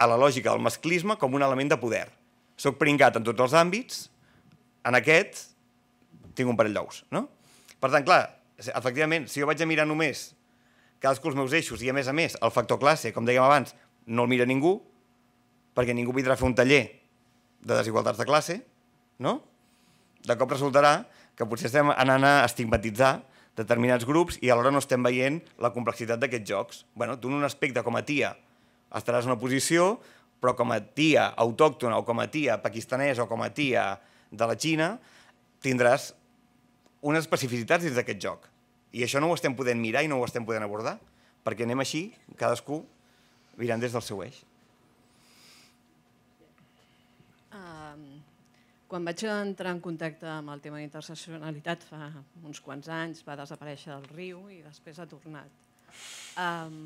a la lògica del masclisme com un element de poder. Soc pringat en tots els àmbits, en aquest tinc un parell d'ous, no? Per tant, clar, efectivament, si jo vaig a mirar només cadascú els meus eixos i, a més a més, el factor classe, com dèiem abans, no el mira ningú, perquè ningú vindrà a fer un taller de desigualtats de classe, no? De cop resultarà que potser estem anant a estigmatitzar determinats grups i alhora no estem veient la complexitat d'aquests jocs. Bueno, tu en un aspecte com a tia estaràs en una posició, però com a tia autòctona o com a tia pakistanesa o com a tia de la Xina tindràs unes especificitats dins d'aquest joc. I això no ho estem podent mirar i no ho estem podent abordar, perquè anem així, cadascú mirant des del seu eix. Quan vaig entrar en contacte amb el tema d'interseccionalitat fa uns quants anys, va desaparèixer del riu i després ha tornat. Um,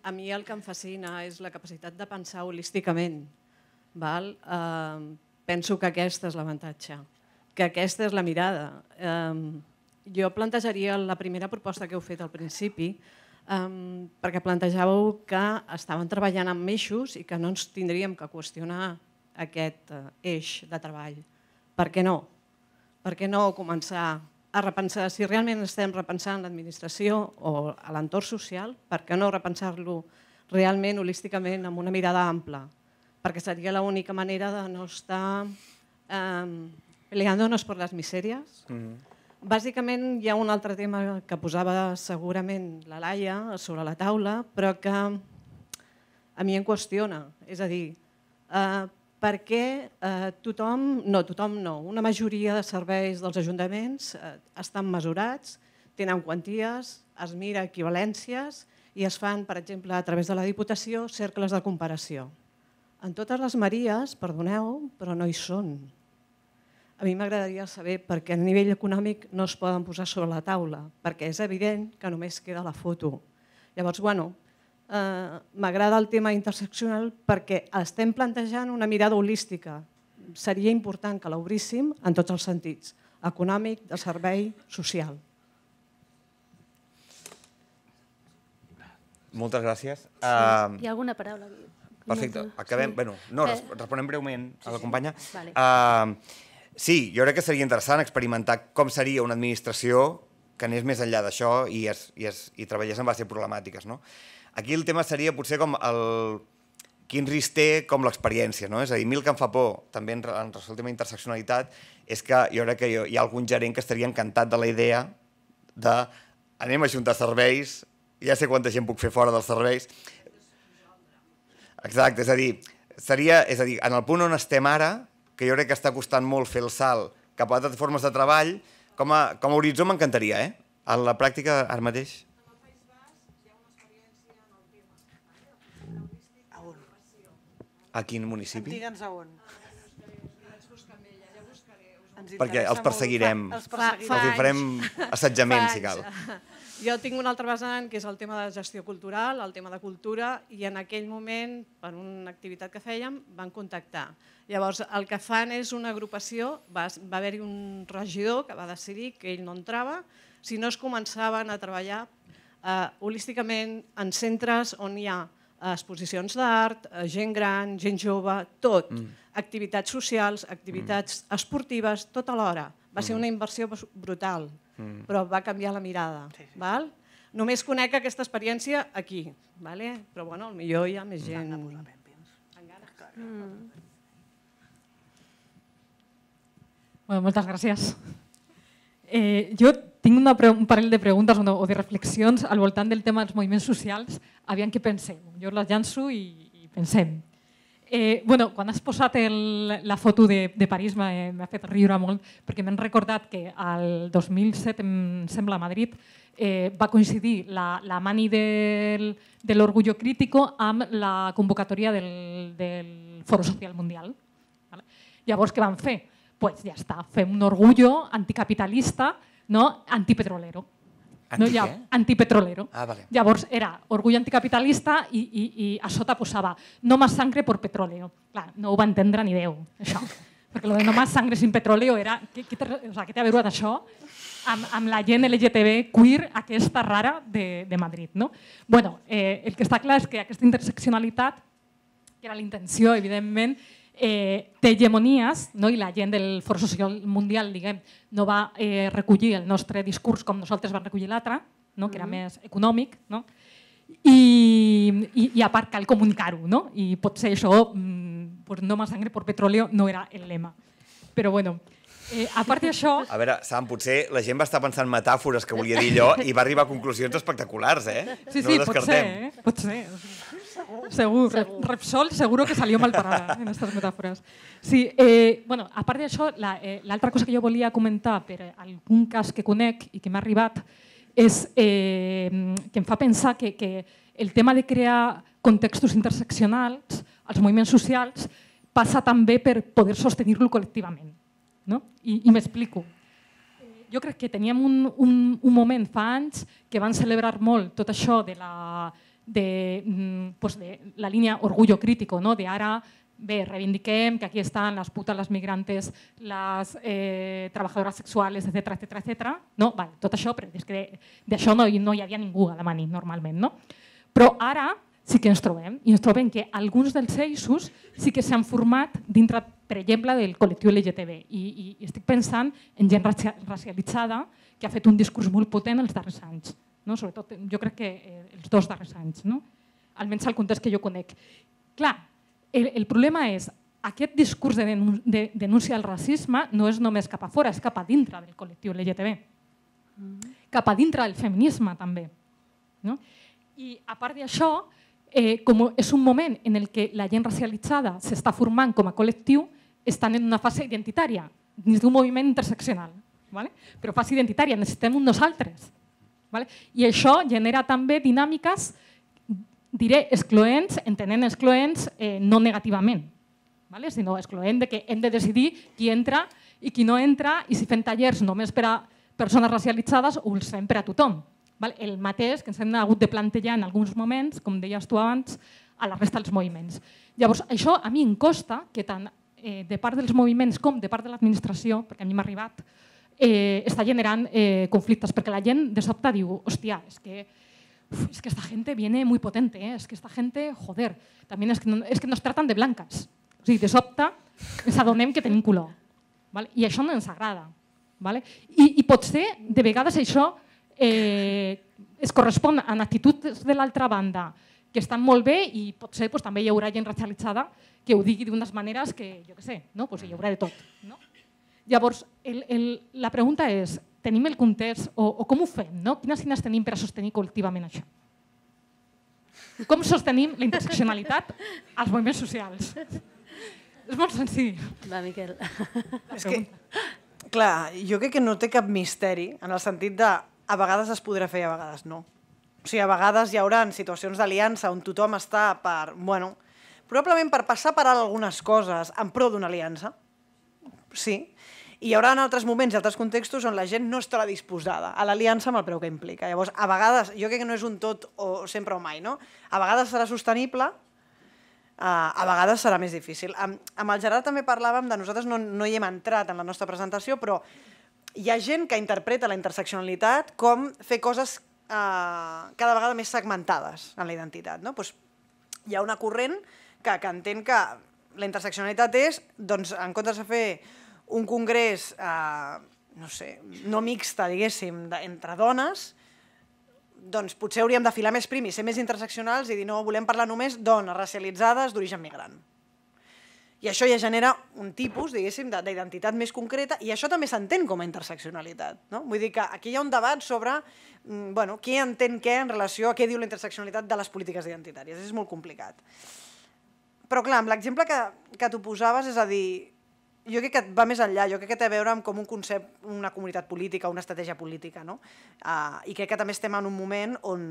a mi el que em fascina és la capacitat de pensar holísticament. Val? Um, penso que aquest és l'avantatge, que aquesta és la mirada. Um, jo plantejaria la primera proposta que heu fet al principi, um, perquè plantejàveu que estaven treballant amb eixos i que no ens tindríem que qüestionar aquest eh, eix de treball per què no? Per què no començar a repensar, si realment estem repensant l'administració o l'entorn social, per què no repensar-lo realment, holísticament, amb una mirada ampla? Perquè seria l'única manera de no estar eh, peleant-nos per les misèries. Mm -hmm. Bàsicament hi ha un altre tema que posava segurament la Laia sobre la taula, però que a mi em qüestiona. És a dir, eh, perquè eh, tothom, no, tothom no, una majoria de serveis dels ajuntaments eh, estan mesurats, tenen quanties, es mira equivalències i es fan, per exemple, a través de la Diputació, cercles de comparació. En totes les Maries, perdoneu, però no hi són. A mi m'agradaria saber per què a nivell econòmic no es poden posar sobre la taula, perquè és evident que només queda la foto. Llavors, bueno, eh, m'agrada el tema interseccional perquè estem plantejant una mirada holística. Seria important que l'obríssim en tots els sentits, econòmic, de servei, social. Moltes gràcies. hi ha alguna paraula? Perfecte, acabem. Bueno, no, responem breument a la companya. Sí, jo crec que seria interessant experimentar com seria una administració que anés més enllà d'això i, es, i, es, i treballés en base a problemàtiques. No? Aquí el tema seria potser com el... quin risc té com l'experiència, no? És a dir, mi el que em fa por, també en, en el tema d'interseccionalitat, és que jo crec que hi ha algun gerent que estaria encantat de la idea de anem a juntar serveis, ja sé quanta gent puc fer fora dels serveis. Exacte, és a dir, seria, és a dir, en el punt on estem ara, que jo crec que està costant molt fer el salt cap a altres formes de treball, com a, com a horitzó m'encantaria, eh? En la pràctica, ara mateix. A quin municipi? Digue'ns a on. Perquè els perseguirem, els, perseguirem. els farem assetjament, si cal. Jo tinc un altre vessant, que és el tema de gestió cultural, el tema de cultura, i en aquell moment, per una activitat que fèiem, van contactar. Llavors, el que fan és una agrupació, va, va haver-hi un regidor que va decidir que ell no entrava, si no es començaven a treballar eh, holísticament en centres on hi ha Eh, exposicions d'art, eh, gent gran, gent jove, tot. Mm. Activitats socials, activitats mm. esportives, tot alhora. Va mm. ser una inversió brutal, mm. però va canviar la mirada. Sí, sí. Val? Només conec aquesta experiència aquí, vale? però bueno, al millor hi ha més gent. Mm. Bueno, moltes gràcies. Eh, jo tinc una, un parell de preguntes o de reflexions al voltant del tema dels moviments socials. Aviam què penseu. Jo les llanço i, i pensem. Eh, bueno, quan has posat el, la foto de, de París m'ha eh, fet riure molt perquè m'han recordat que al 2007, em sembla, a Madrid, eh, va coincidir la, la mani del, de l'orgullo crítico amb la convocatòria del, del Foro Social Mundial. Vale? Llavors, què van fer? Pues ja està, fem un orgullo anticapitalista no? antipetrolero. Anti no, ja, antipetrolero. Ah, vale. Llavors, era orgull anticapitalista i, i, i a sota posava no más sangre por petróleo. Clar, no ho va entendre ni Déu, això. Perquè el de no más sangre sin petróleo era... Què, què, o sea, què té a veure això amb, amb la gent LGTB queer aquesta rara de, de Madrid? No? Bueno, eh, el que està clar és que aquesta interseccionalitat, que era la intenció, evidentment, eh, hegemonies no? i la gent del Foro Social Mundial diguem, no va eh, recollir el nostre discurs com nosaltres vam recollir l'altre, no? que era mm -hmm. més econòmic, no? I, i, i a part cal comunicar-ho, no? i potser això, mm, pues no más sangre por petróleo, no era el lema. Però bueno, Eh, a part d'això... A veure, Sam, potser la gent va estar pensant metàfores que volia dir allò i va arribar a conclusions espectaculars, eh? Sí, sí, no ho descartem. pot ser, eh? pot ser. Segur. Segur. Repsol seguro que salió mal parada eh, en aquestes metàfores. Sí, eh, bueno, a part d'això, l'altra la, eh, cosa que jo volia comentar per algun cas que conec i que m'ha arribat és eh, que em fa pensar que, que el tema de crear contextos interseccionals als moviments socials passa també per poder sostenir-lo col·lectivament. No? I, i m'explico. Jo crec que teníem un, un, un moment fa anys que van celebrar molt tot això de la, de, mm, pues de la línea orgullo crítico, ¿no? de ahora ve, reivindiquem que aquí están las putas, las migrantes, las eh, treballadores sexuals, etc etc etc. No? Vale, tot això, però és que d'això no, no hi havia ningú a Alemanya normalment. No? Però ara sí que ens trobem, i ens trobem que alguns dels eixos sí que s'han format dintre, per exemple, del col·lectiu LGTB. I, i, i estic pensant en gent racialitzada que ha fet un discurs molt potent els darrers anys no? sobretot jo crec que eh, els dos darrers anys, no? almenys al context que jo conec. Clar, el, el problema és aquest discurs de, denun de denúncia al racisme no és només cap a fora, és cap a dintre del col·lectiu LGTB. Mm -hmm. Cap a dintre del feminisme, també. No? I a part d'això, eh, com és un moment en el que la gent racialitzada s'està formant com a col·lectiu, estan en una fase identitària, dins d'un moviment interseccional. Vale? Però fase identitària, necessitem un nosaltres. Vale? I això genera també dinàmiques, diré, excloents, entenent excloents eh, no negativament, vale? sinó excloent de que hem de decidir qui entra i qui no entra i si fem tallers només per a persones racialitzades o els fem per a tothom. Vale? El mateix que ens hem hagut de plantejar en alguns moments, com deies tu abans, a la resta dels moviments. Llavors, això a mi em costa que tant eh, de part dels moviments com de part de l'administració, perquè a mi m'ha arribat, eh, està generant eh, conflictes, perquè la gent de sobte diu, hòstia, és que uf, es que esta gente viene muy potente, ¿eh? es que esta gente, joder, también es que, no, es que nos tratan de blanques. O sigui, de sobte ens adonem que tenim color. Vale? I això no ens agrada. Vale? I, I ser, de vegades, això eh, es correspon a actituds de l'altra banda que estan molt bé i potser pues, també hi haurà gent racialitzada que ho digui d'unes maneres que, jo què sé, no? pues, hi haurà de tot. No? Llavors, el, el, la pregunta és, tenim el context o, o com ho fem? No? Quines eines tenim per a sostenir col·lectivament això? Com sostenim la interseccionalitat als moviments socials? És molt senzill. Va, Miquel. És que, clar, jo crec que no té cap misteri en el sentit de a vegades es podrà fer i a vegades no. O sigui, a vegades hi haurà situacions d'aliança on tothom està per, bueno, probablement per passar per algunes coses en pro d'una aliança, sí, i hi haurà altres moments i altres contextos on la gent no estarà disposada a l'aliança amb el preu que implica. Llavors, a vegades, jo crec que no és un tot o sempre o mai, no? A vegades serà sostenible, eh, a vegades serà més difícil. Amb, el Gerard també parlàvem de nosaltres no, no hi hem entrat en la nostra presentació, però hi ha gent que interpreta la interseccionalitat com fer coses uh, cada vegada més segmentades en la identitat. No? Pues, doncs hi ha una corrent que, que entén que la interseccionalitat és, doncs, en comptes de fer un congrés, eh, no sé, no mixta, diguéssim, de, entre dones, doncs potser hauríem de filar més prim i ser més interseccionals i dir no, volem parlar només dones racialitzades d'origen migrant. I això ja genera un tipus, diguéssim, d'identitat més concreta i això també s'entén com a interseccionalitat. No? Vull dir que aquí hi ha un debat sobre mm, bueno, qui entén què en relació a què diu la interseccionalitat de les polítiques identitàries. És molt complicat. Però clar, amb l'exemple que, que tu posaves, és a dir, jo crec que va més enllà, jo crec que té a veure amb com un concept, una comunitat política, una estratègia política, no? Uh, I crec que també estem en un moment on,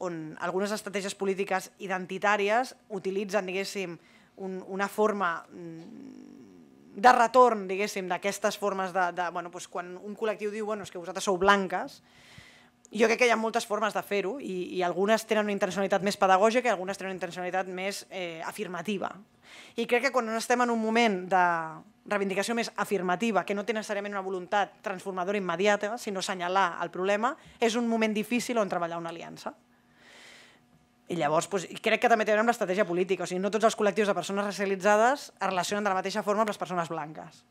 on algunes estratègies polítiques identitàries utilitzen, diguéssim, un, una forma mm, de retorn, diguéssim, d'aquestes formes de, de bueno, doncs quan un col·lectiu diu, bueno, és que vosaltres sou blanques, jo crec que hi ha moltes formes de fer-ho i, i algunes tenen una intencionalitat més pedagògica i algunes tenen una intencionalitat més eh, afirmativa. I crec que quan estem en un moment de reivindicació més afirmativa, que no té necessàriament una voluntat transformadora immediata, sinó assenyalar el problema, és un moment difícil on treballar una aliança. I llavors, doncs, crec que també té a veure amb l'estratègia política. O sigui, no tots els col·lectius de persones racialitzades es relacionen de la mateixa forma amb les persones blanques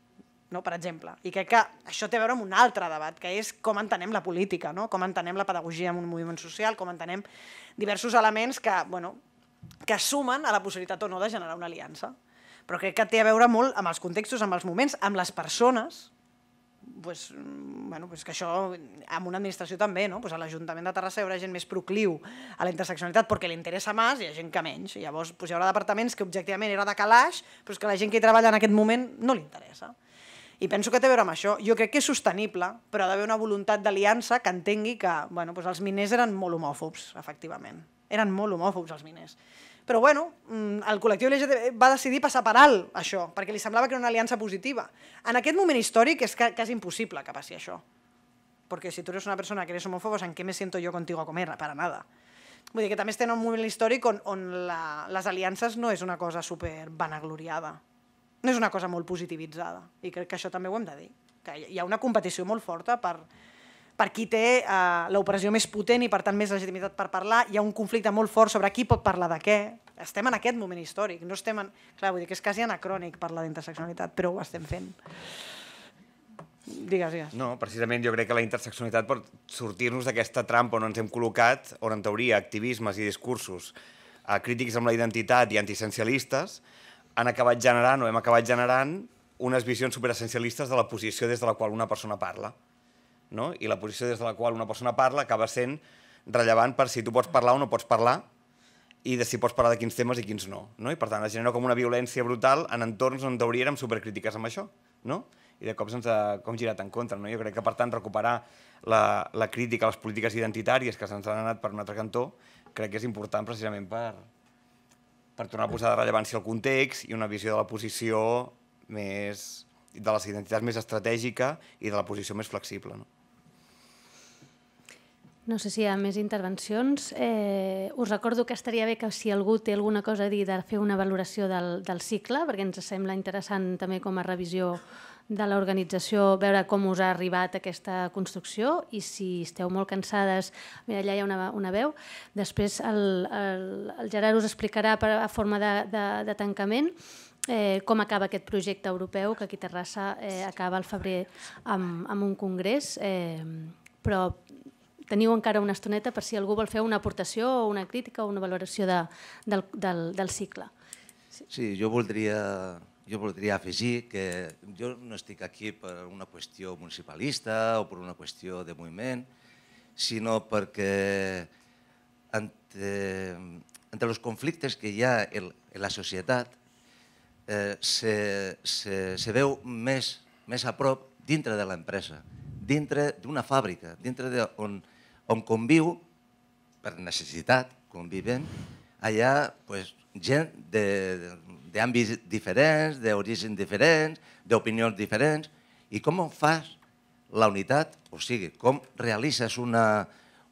no? per exemple. I crec que això té a veure amb un altre debat, que és com entenem la política, no? com entenem la pedagogia en un moviment social, com entenem diversos elements que, bueno, que sumen a la possibilitat o no de generar una aliança. Però crec que té a veure molt amb els contextos, amb els moments, amb les persones, pues, bueno, pues que això amb una administració també, no? pues a l'Ajuntament de Terrassa hi haurà gent més procliu a la interseccionalitat perquè li interessa més i hi ha gent que menys. I llavors pues, hi haurà departaments que objectivament era de calaix, però que la gent que hi treballa en aquest moment no li interessa. I penso que té a veure amb això. Jo crec que és sostenible, però ha d'haver una voluntat d'aliança que entengui que bueno, doncs els miners eren molt homòfobs, efectivament. Eren molt homòfobs els miners. Però bueno, mm, el col·lectiu LGTB va decidir passar per alt això, perquè li semblava que era una aliança positiva. En aquest moment històric és que, és impossible que passi això. Perquè si tu eres una persona que eres homòfoba, ¿en què me siento jo contigo a comer? Para nada. Vull dir que també estem en un moment històric on, on la, les aliances no és una cosa super vanagloriada no és una cosa molt positivitzada i crec que això també ho hem de dir que hi ha una competició molt forta per, per qui té uh, eh, l'operació més potent i per tant més legitimitat per parlar hi ha un conflicte molt fort sobre qui pot parlar de què estem en aquest moment històric no estem en... Clar, vull dir que és quasi anacrònic parlar d'interseccionalitat però ho estem fent Digues, digues. No, precisament jo crec que la interseccionalitat pot sortir-nos d'aquesta trampa on ens hem col·locat, on en teoria activismes i discursos eh, crítics amb la identitat i antisencialistes, han acabat generant o hem acabat generant unes visions superessencialistes de la posició des de la qual una persona parla. No? I la posició des de la qual una persona parla acaba sent rellevant per si tu pots parlar o no pots parlar i de si pots parlar de quins temes i quins no. no? I per tant, es genera com una violència brutal en entorns on hauria érem supercrítiques amb això. No? I de cop se'ns ha com girat en contra. No? Jo crec que, per tant, recuperar la, la crítica a les polítiques identitàries que se'ns han anat per un altre cantó crec que és important precisament per, per tornar a posar de rellevància el context i una visió de la posició més, de les identitats més estratègica i de la posició més flexible. No? No sé si hi ha més intervencions. Eh, us recordo que estaria bé que si algú té alguna cosa a dir de fer una valoració del, del cicle, perquè ens sembla interessant també com a revisió de l'organització, veure com us ha arribat aquesta construcció i si esteu molt cansades, mira, allà hi ha una, una veu. Després el, el, el Gerard us explicarà per, a forma de, de, de tancament eh, com acaba aquest projecte europeu, que aquí a Terrassa eh, acaba al febrer amb, amb un congrés, eh, però teniu encara una estoneta per si algú vol fer una aportació o una crítica o una valoració de, del, del, del cicle. Sí. sí, jo voldria jo voldria afegir que jo no estic aquí per una qüestió municipalista o per una qüestió de moviment, sinó perquè entre, entre els conflictes que hi ha en la societat eh, se, se, se veu més, més a prop dintre de l'empresa, dintre d'una fàbrica, dintre de on, on conviu, per necessitat, conviven, allà pues, gent de, de d'àmbits diferents, d'origen diferents, d'opinions diferents, i com fas la unitat, o sigui, com realitzes una,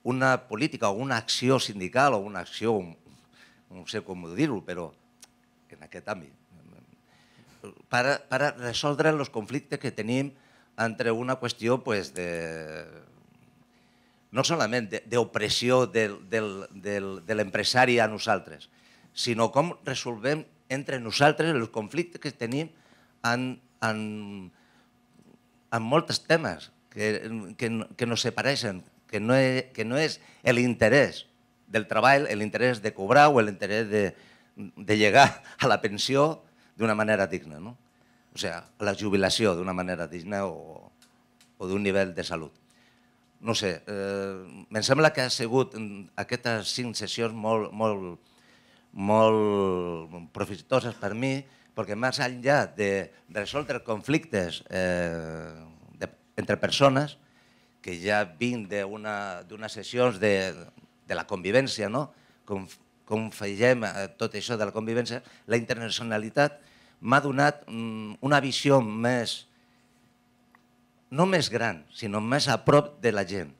una política o una acció sindical o una acció, no sé com dir-ho, però en aquest àmbit, per, per resoldre els conflictes que tenim entre una qüestió pues, de, no solament d'opressió de, de, de, de l'empresari a nosaltres, sinó com resolvem entre nosaltres, els conflictes que tenim en, en, en molts temes que, que, que no separeixen, que no, és, e, que no és l'interès del treball, l'interès de cobrar o l'interès de, de llegar a la pensió d'una manera digna, no? o sigui, a la jubilació d'una manera digna o, o d'un nivell de salut. No sé, eh, em sembla que ha sigut mm, aquestes cinc sessions molt, molt, molt profitoses per mi, perquè més enllà de resoldre conflictes eh, de, entre persones, que ja vinc d'unes sessions de, de la convivència, no? com, com feiem eh, tot això de la convivència, la internacionalitat m'ha donat mm, una visió més, no més gran, sinó més a prop de la gent.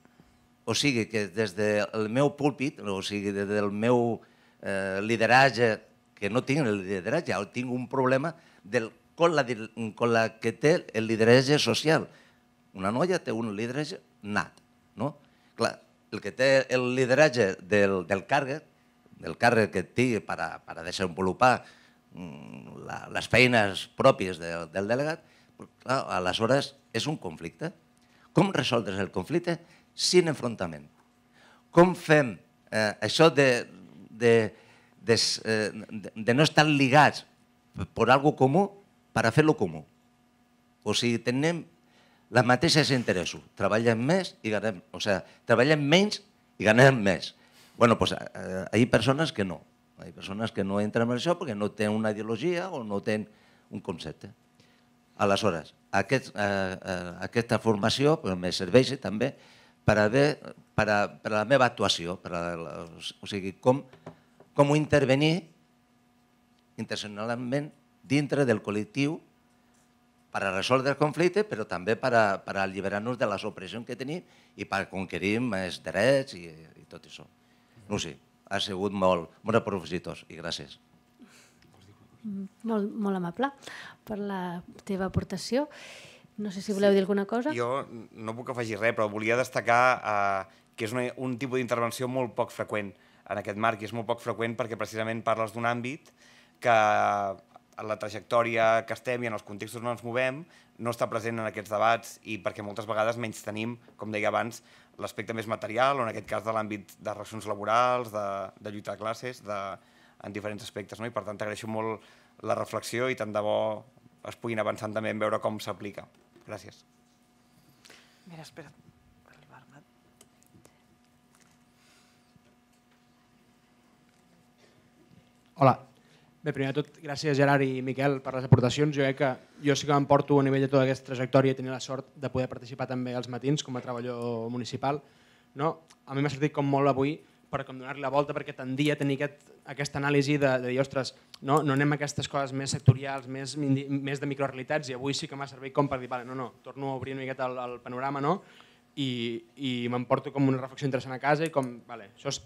O sigui que des del meu púlpit, o sigui, des del meu eh, lideratge, que no tinc el lideratge, o tinc un problema del, con, la, con la que té el lideratge social. Una noia té un lideratge nat, no? Clar, el que té el lideratge del, del càrrec, del càrrec que té per a, per a desenvolupar mm, la, les feines pròpies de, del delegat, clar, aleshores és un conflicte. Com resoldre el conflicte? Sin enfrontament. Com fem eh, això de de, de, eh, de no estar ligats per algo per a fer-lo comú. O sigui, tenim les mateixes interessos. Treballem més i ganem... O sigui, treballem menys i ganem més. bueno, pues, eh, hi ha persones que no. Hi ha persones que no entren en això perquè no tenen una ideologia o no tenen un concepte. Aleshores, aquest, eh, eh, aquesta formació pues, me serveix també per, haver, per, a, per a la meva actuació, per a la, o sigui, com, com intervenir intencionalment dintre del col·lectiu per a resoldre el conflicte, però també per a, per a alliberar-nos de les opressions que tenim i per conquerir més drets i, i tot això. No sé, ha sigut molt, molt aprofitós i gràcies. Molt, molt amable per la teva aportació. No sé si voleu sí. dir alguna cosa. Jo no puc afegir res, però volia destacar eh, que és una, un tipus d'intervenció molt poc freqüent en aquest marc, i és molt poc freqüent perquè precisament parles d'un àmbit que en la trajectòria que estem i en els contextos on ens movem no està present en aquests debats i perquè moltes vegades menys tenim, com deia abans, l'aspecte més material, o en aquest cas de l'àmbit de relacions laborals, de, de lluita de classes, de, en diferents aspectes. No? I per tant, t'agraeixo molt la reflexió i tant de bo es puguin avançant també en veure com s'aplica. Gràcies. Mira, espera't. Hola. Bé, primer de tot, gràcies Gerard i Miquel per les aportacions. Jo crec que jo sí que em porto a nivell de tota aquesta trajectòria tenir la sort de poder participar també als matins com a treballador municipal. No? A mi m'ha sentit com molt avui per com donar-li la volta perquè tendia a tenir aquest, aquesta anàlisi de, de dir, ostres, no, no anem a aquestes coses més sectorials, més, més de microrealitats i avui sí que m'ha servit com per dir, vale, no, no, torno a obrir una miqueta el, el panorama no? i, i m'emporto com una reflexió interessant a casa i com, vale, això és,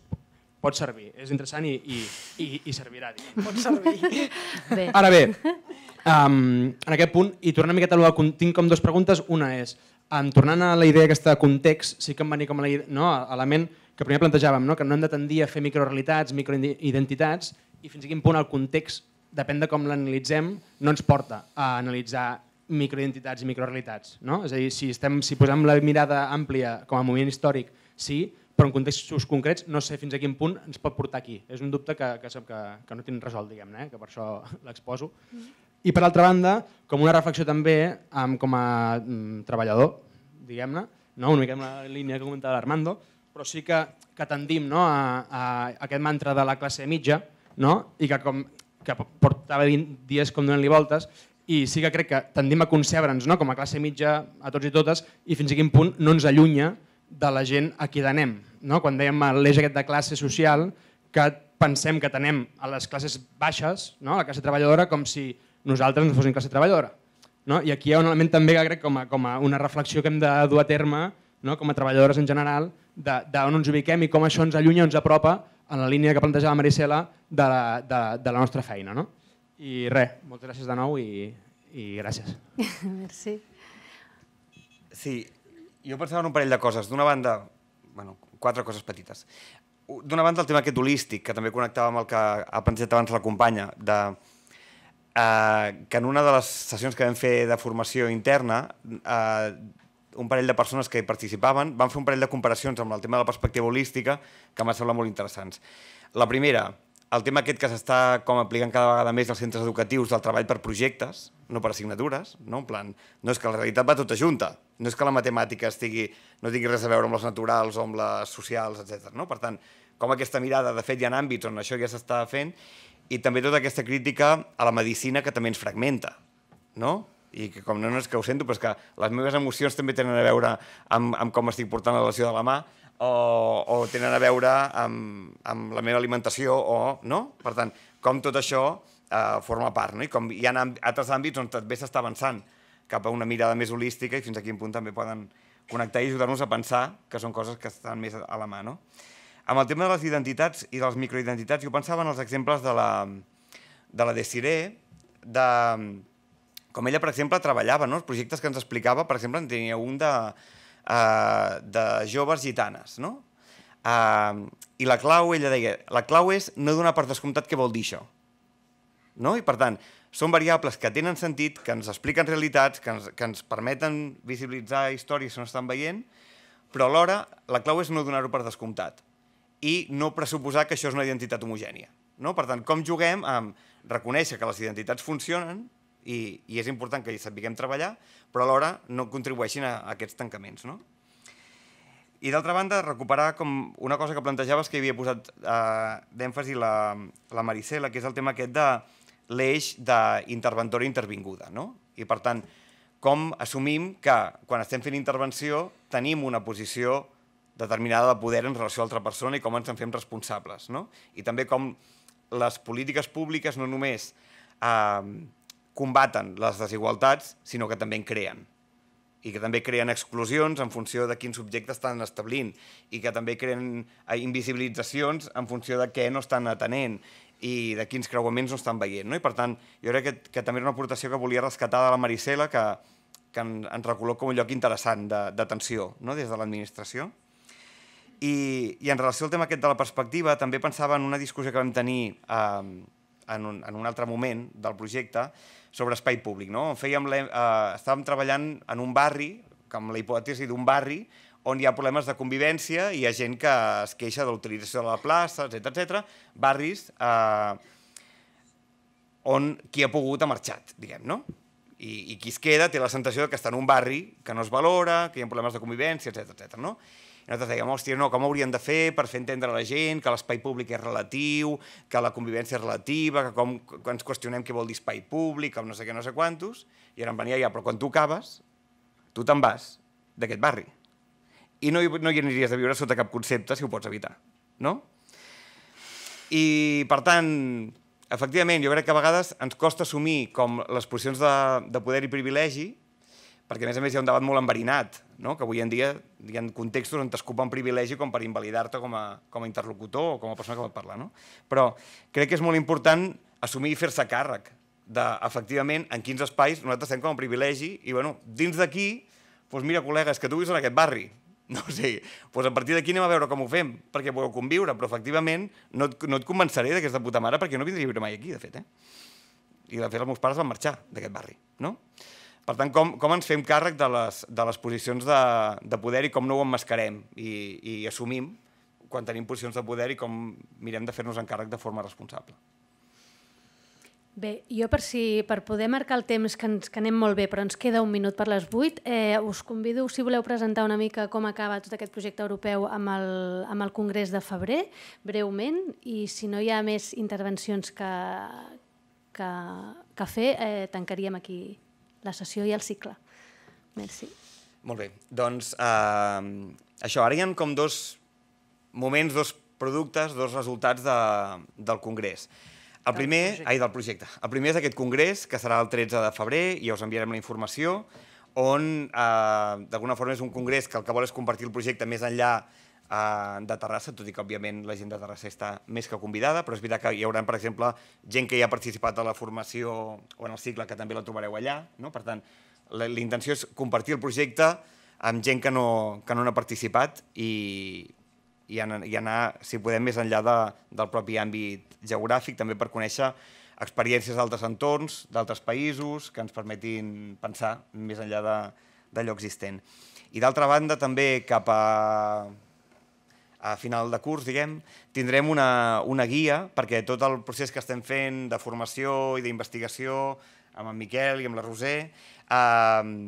pot servir, és interessant i, i, i, i servirà. Diguem. Pot servir. Bé. Ara bé, um, en aquest punt, i tornant una miqueta a lo tinc com dues preguntes, una és, um, tornant a la idea aquesta de context, sí que em va venir com a la, no, a la ment que primer plantejàvem, no? que no hem de tendir a fer microrealitats, microidentitats, i fins a quin punt el context, depèn de com l'analitzem, no ens porta a analitzar microidentitats i microrealitats. No? És a dir, si, estem, si posem la mirada àmplia com a moviment històric, sí, però en contextos concrets no sé fins a quin punt ens pot portar aquí. És un dubte que, que, que, que no tinc resolt, diguem-ne, eh? que per això l'exposo. Mm-hmm. I per altra banda, com una reflexió també com a mm, treballador, diguem-ne, no? una mica en la línia que comentava l'Armando, però sí que, que tendim no? a, a aquest mantra de la classe mitja no? i que, com, que portava dies com donant-li voltes i sí que crec que tendim a concebre'ns no? com a classe mitja a tots i totes i fins a quin punt no ens allunya de la gent a qui d'anem. No? Quan dèiem l'eix aquest de classe social, que pensem que tenem a les classes baixes, no? la classe treballadora, com si nosaltres no fóssim classe treballadora. No? I aquí hi ha un element també que crec com a, com a una reflexió que hem de dur a terme no? com a treballadores en general, d'on ens ubiquem i com això ens allunya, ens apropa en la línia que plantejava Maricela de la, de, de la nostra feina. No? I res, moltes gràcies de nou i, i gràcies. Merci. Sí, jo pensava en un parell de coses. D'una banda, bueno, quatre coses petites. D'una banda, el tema aquest holístic, que també connectava amb el que ha pensat abans la companya, de, eh, que en una de les sessions que vam fer de formació interna eh, un parell de persones que hi participaven, van fer un parell de comparacions amb el tema de la perspectiva holística que m'ha semblat molt interessants. La primera, el tema aquest que s'està com aplicant cada vegada més als centres educatius del treball per projectes, no per assignatures, no? En plan, no és que la realitat va tota junta, no és que la matemàtica estigui, no tingui res a veure amb les naturals o amb les socials, etc. No? Per tant, com aquesta mirada, de fet, hi ha àmbits on això ja s'està fent, i també tota aquesta crítica a la medicina que també ens fragmenta, no? i que com no, no és que ho sento, però és que les meves emocions també tenen a veure amb, amb com estic portant la lesió de la mà o, o tenen a veure amb, amb la meva alimentació o... No? Per tant, com tot això eh, forma part, no? I com hi ha altres àmbits on també s'està avançant cap a una mirada més holística i fins a quin punt també poden connectar i ajudar-nos a pensar que són coses que estan més a la mà, no? Amb el tema de les identitats i de les microidentitats, jo pensava en els exemples de la, de la Desiré, de, com ella, per exemple, treballava, no? els projectes que ens explicava, per exemple, en tenia un de, uh, de joves gitanes, no? Uh, I la clau, ella deia, la clau és no donar per descomptat què vol dir això. No? I per tant, són variables que tenen sentit, que ens expliquen realitats, que ens, que ens permeten visibilitzar històries que no estan veient, però alhora la clau és no donar-ho per descomptat i no pressuposar que això és una identitat homogènia. No? Per tant, com juguem amb reconèixer que les identitats funcionen, i, i és important que hi sapiguem treballar, però alhora no contribueixin a, a aquests tancaments. No? I d'altra banda, recuperar com una cosa que plantejaves que hi havia posat eh, d'èmfasi la, la Maricela, que és el tema aquest de l'eix d'interventora intervinguda. No? I per tant, com assumim que quan estem fent intervenció tenim una posició determinada de poder en relació a altra persona i com ens en fem responsables. No? I també com les polítiques públiques no només eh, combaten les desigualtats, sinó que també en creen i que també creen exclusions en funció de quins subjectes estan establint i que també creen eh, invisibilitzacions en funció de què no estan atenent i de quins creuaments no estan veient. No? I per tant, jo crec que, que també era una aportació que volia rescatar de la Maricela que, que en, recol·loca com un lloc interessant d'atenció de, no? des de l'administració. I, I en relació al tema aquest de la perspectiva, també pensava en una discussió que vam tenir eh, en un, en un altre moment del projecte sobre espai públic. No? Fèiem eh, estàvem treballant en un barri, amb la hipòtesi d'un barri, on hi ha problemes de convivència i hi ha gent que es queixa de l'utilització de la plaça, etc etc. barris eh, on qui ha pogut ha marxat, diguem, no? I, i qui es queda té la sensació que està en un barri que no es valora, que hi ha problemes de convivència, etc etc. no? I nosaltres dèiem, hòstia, no, com ho haurien de fer per fer entendre la gent que l'espai públic és relatiu, que la convivència és relativa, que com que ens qüestionem què vol dir espai públic, com no sé què, no sé quantos, i ara em venia ja, però quan tu acabes, tu te'n vas d'aquest barri. I no, no hi aniries de viure sota cap concepte si ho pots evitar, no? I, per tant, efectivament, jo crec que a vegades ens costa assumir com les posicions de, de poder i privilegi, perquè a més a més hi ha un debat molt enverinat no? que avui en dia hi ha contextos on t'escupa un privilegi com per invalidar-te com, a, com a interlocutor o com a persona que va parlar. No? Però crec que és molt important assumir i fer-se càrrec de, efectivament, en quins espais nosaltres estem com a privilegi i, bueno, dins d'aquí, doncs mira, col·legues, que tu vius en aquest barri, no o sigui, doncs a partir d'aquí anem a veure com ho fem, perquè podeu conviure, però efectivament no et, no et convenceré d'aquesta puta mare perquè no vindria a viure mai aquí, de fet, eh? I de fet els meus pares van marxar d'aquest barri, no? Per tant, com, com ens fem càrrec de les, de les posicions de, de poder i com no ho emmascarem i, i assumim quan tenim posicions de poder i com mirem de fer-nos en càrrec de forma responsable. Bé, jo per, si, per poder marcar el temps, que, ens, que anem molt bé, però ens queda un minut per les 8, eh, us convido, si voleu presentar una mica com acaba tot aquest projecte europeu amb el, amb el Congrés de febrer, breument, i si no hi ha més intervencions que, que, que fer, eh, tancaríem aquí la sessió i el cicle. Merci. Molt bé. Doncs eh, això, ara hi ha com dos moments, dos productes, dos resultats de, del Congrés. El primer, del ai, del projecte. El primer és aquest congrés, que serà el 13 de febrer, i ja us enviarem la informació, on eh, d'alguna forma és un congrés que el que vol és compartir el projecte més enllà Eh, de Terrassa, tot i que, òbviament, la gent de Terrassa està més que convidada, però és veritat que hi haurà, per exemple, gent que ja ha participat a la formació o en el cicle, que també la trobareu allà. No? Per tant, la, la intenció és compartir el projecte amb gent que no, que no n'ha participat i, i, anar, i anar, si podem, més enllà de, del propi àmbit geogràfic, també per conèixer experiències d'altres entorns, d'altres països, que ens permetin pensar més enllà de, d'allò existent. I d'altra banda, també cap a a final de curs, diguem, tindrem una, una guia perquè tot el procés que estem fent de formació i d'investigació amb en Miquel i amb la Roser, eh,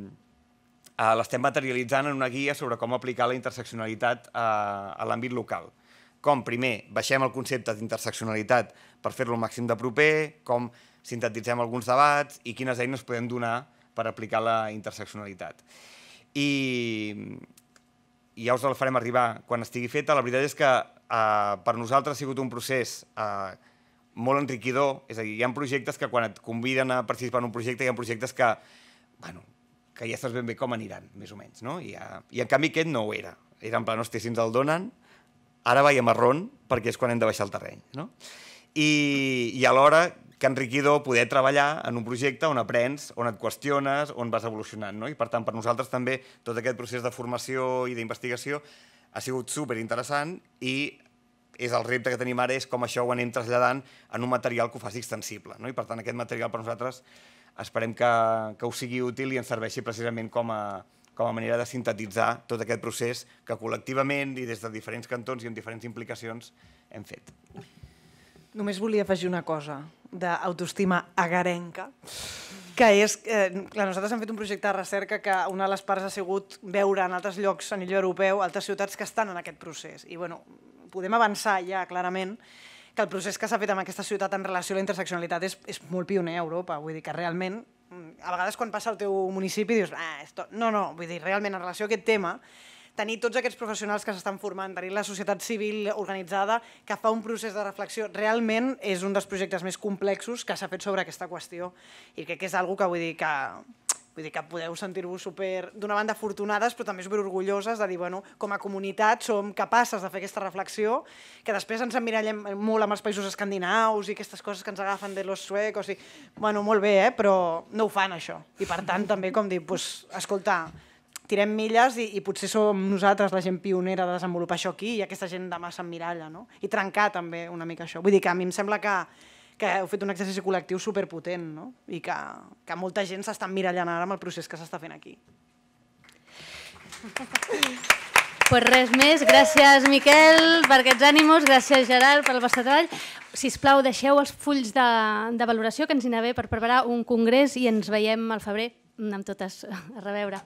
eh, l'estem materialitzant en una guia sobre com aplicar la interseccionalitat a, a l'àmbit local. Com, primer, baixem el concepte d'interseccionalitat per fer-lo màxim de proper, com sintetitzem alguns debats i quines eines podem donar per aplicar la interseccionalitat. I, i ja us la farem arribar quan estigui feta. La veritat és que eh, per nosaltres ha sigut un procés eh, molt enriquidor, és a dir, hi ha projectes que quan et conviden a participar en un projecte, hi ha projectes que, bueno, que ja saps ben bé com aniran, més o menys, no? I, ja, eh, i en canvi aquest no ho era. Era en plan, hòstia, si ens el donen, ara veiem a Ron, perquè és quan hem de baixar el terreny, no? i, i alhora que enriquidor poder treballar en un projecte on aprens, on et qüestiones, on vas evolucionant. No? I per tant, per nosaltres també tot aquest procés de formació i d'investigació ha sigut super interessant i és el repte que tenim ara és com això ho anem traslladant en un material que ho faci extensible. No? I per tant, aquest material per nosaltres esperem que, que us sigui útil i ens serveixi precisament com a, com a manera de sintetitzar tot aquest procés que col·lectivament i des de diferents cantons i amb diferents implicacions hem fet. Només volia afegir una cosa d'autoestima agarenca, que és... Eh, nosaltres hem fet un projecte de recerca que una de les parts ha sigut veure en altres llocs a nivell europeu, altres ciutats que estan en aquest procés. I, bueno, podem avançar ja clarament que el procés que s'ha fet amb aquesta ciutat en relació a la interseccionalitat és, és molt pioner a Europa. Vull dir que realment, a vegades quan passa al teu municipi dius, ah, esto... no, no, vull dir, realment en relació a aquest tema tenir tots aquests professionals que s'estan formant, tenir la societat civil organitzada que fa un procés de reflexió, realment és un dels projectes més complexos que s'ha fet sobre aquesta qüestió i crec que és algo que vull dir que Vull dir que podeu sentir-vos super, d'una banda, afortunades, però també super orgulloses de dir, bueno, com a comunitat som capaces de fer aquesta reflexió, que després ens emmirallem molt amb els països escandinaus i aquestes coses que ens agafen de los suecos. I... Bueno, molt bé, eh? però no ho fan, això. I per tant, també, com dir, pues, doncs, escolta, tirem milles i, i potser som nosaltres la gent pionera de desenvolupar això aquí i aquesta gent de en miralla, no? I trencar també una mica això. Vull dir que a mi em sembla que, que heu fet un exercici col·lectiu superpotent, no? I que, que molta gent s'està mirallant ara amb el procés que s'està fent aquí. Pues res més, gràcies Miquel per aquests ànimos, gràcies Gerard pel vostre treball. Si us plau, deixeu els fulls de, de valoració que ens hi ha bé per preparar un congrés i ens veiem al febrer amb totes a reveure.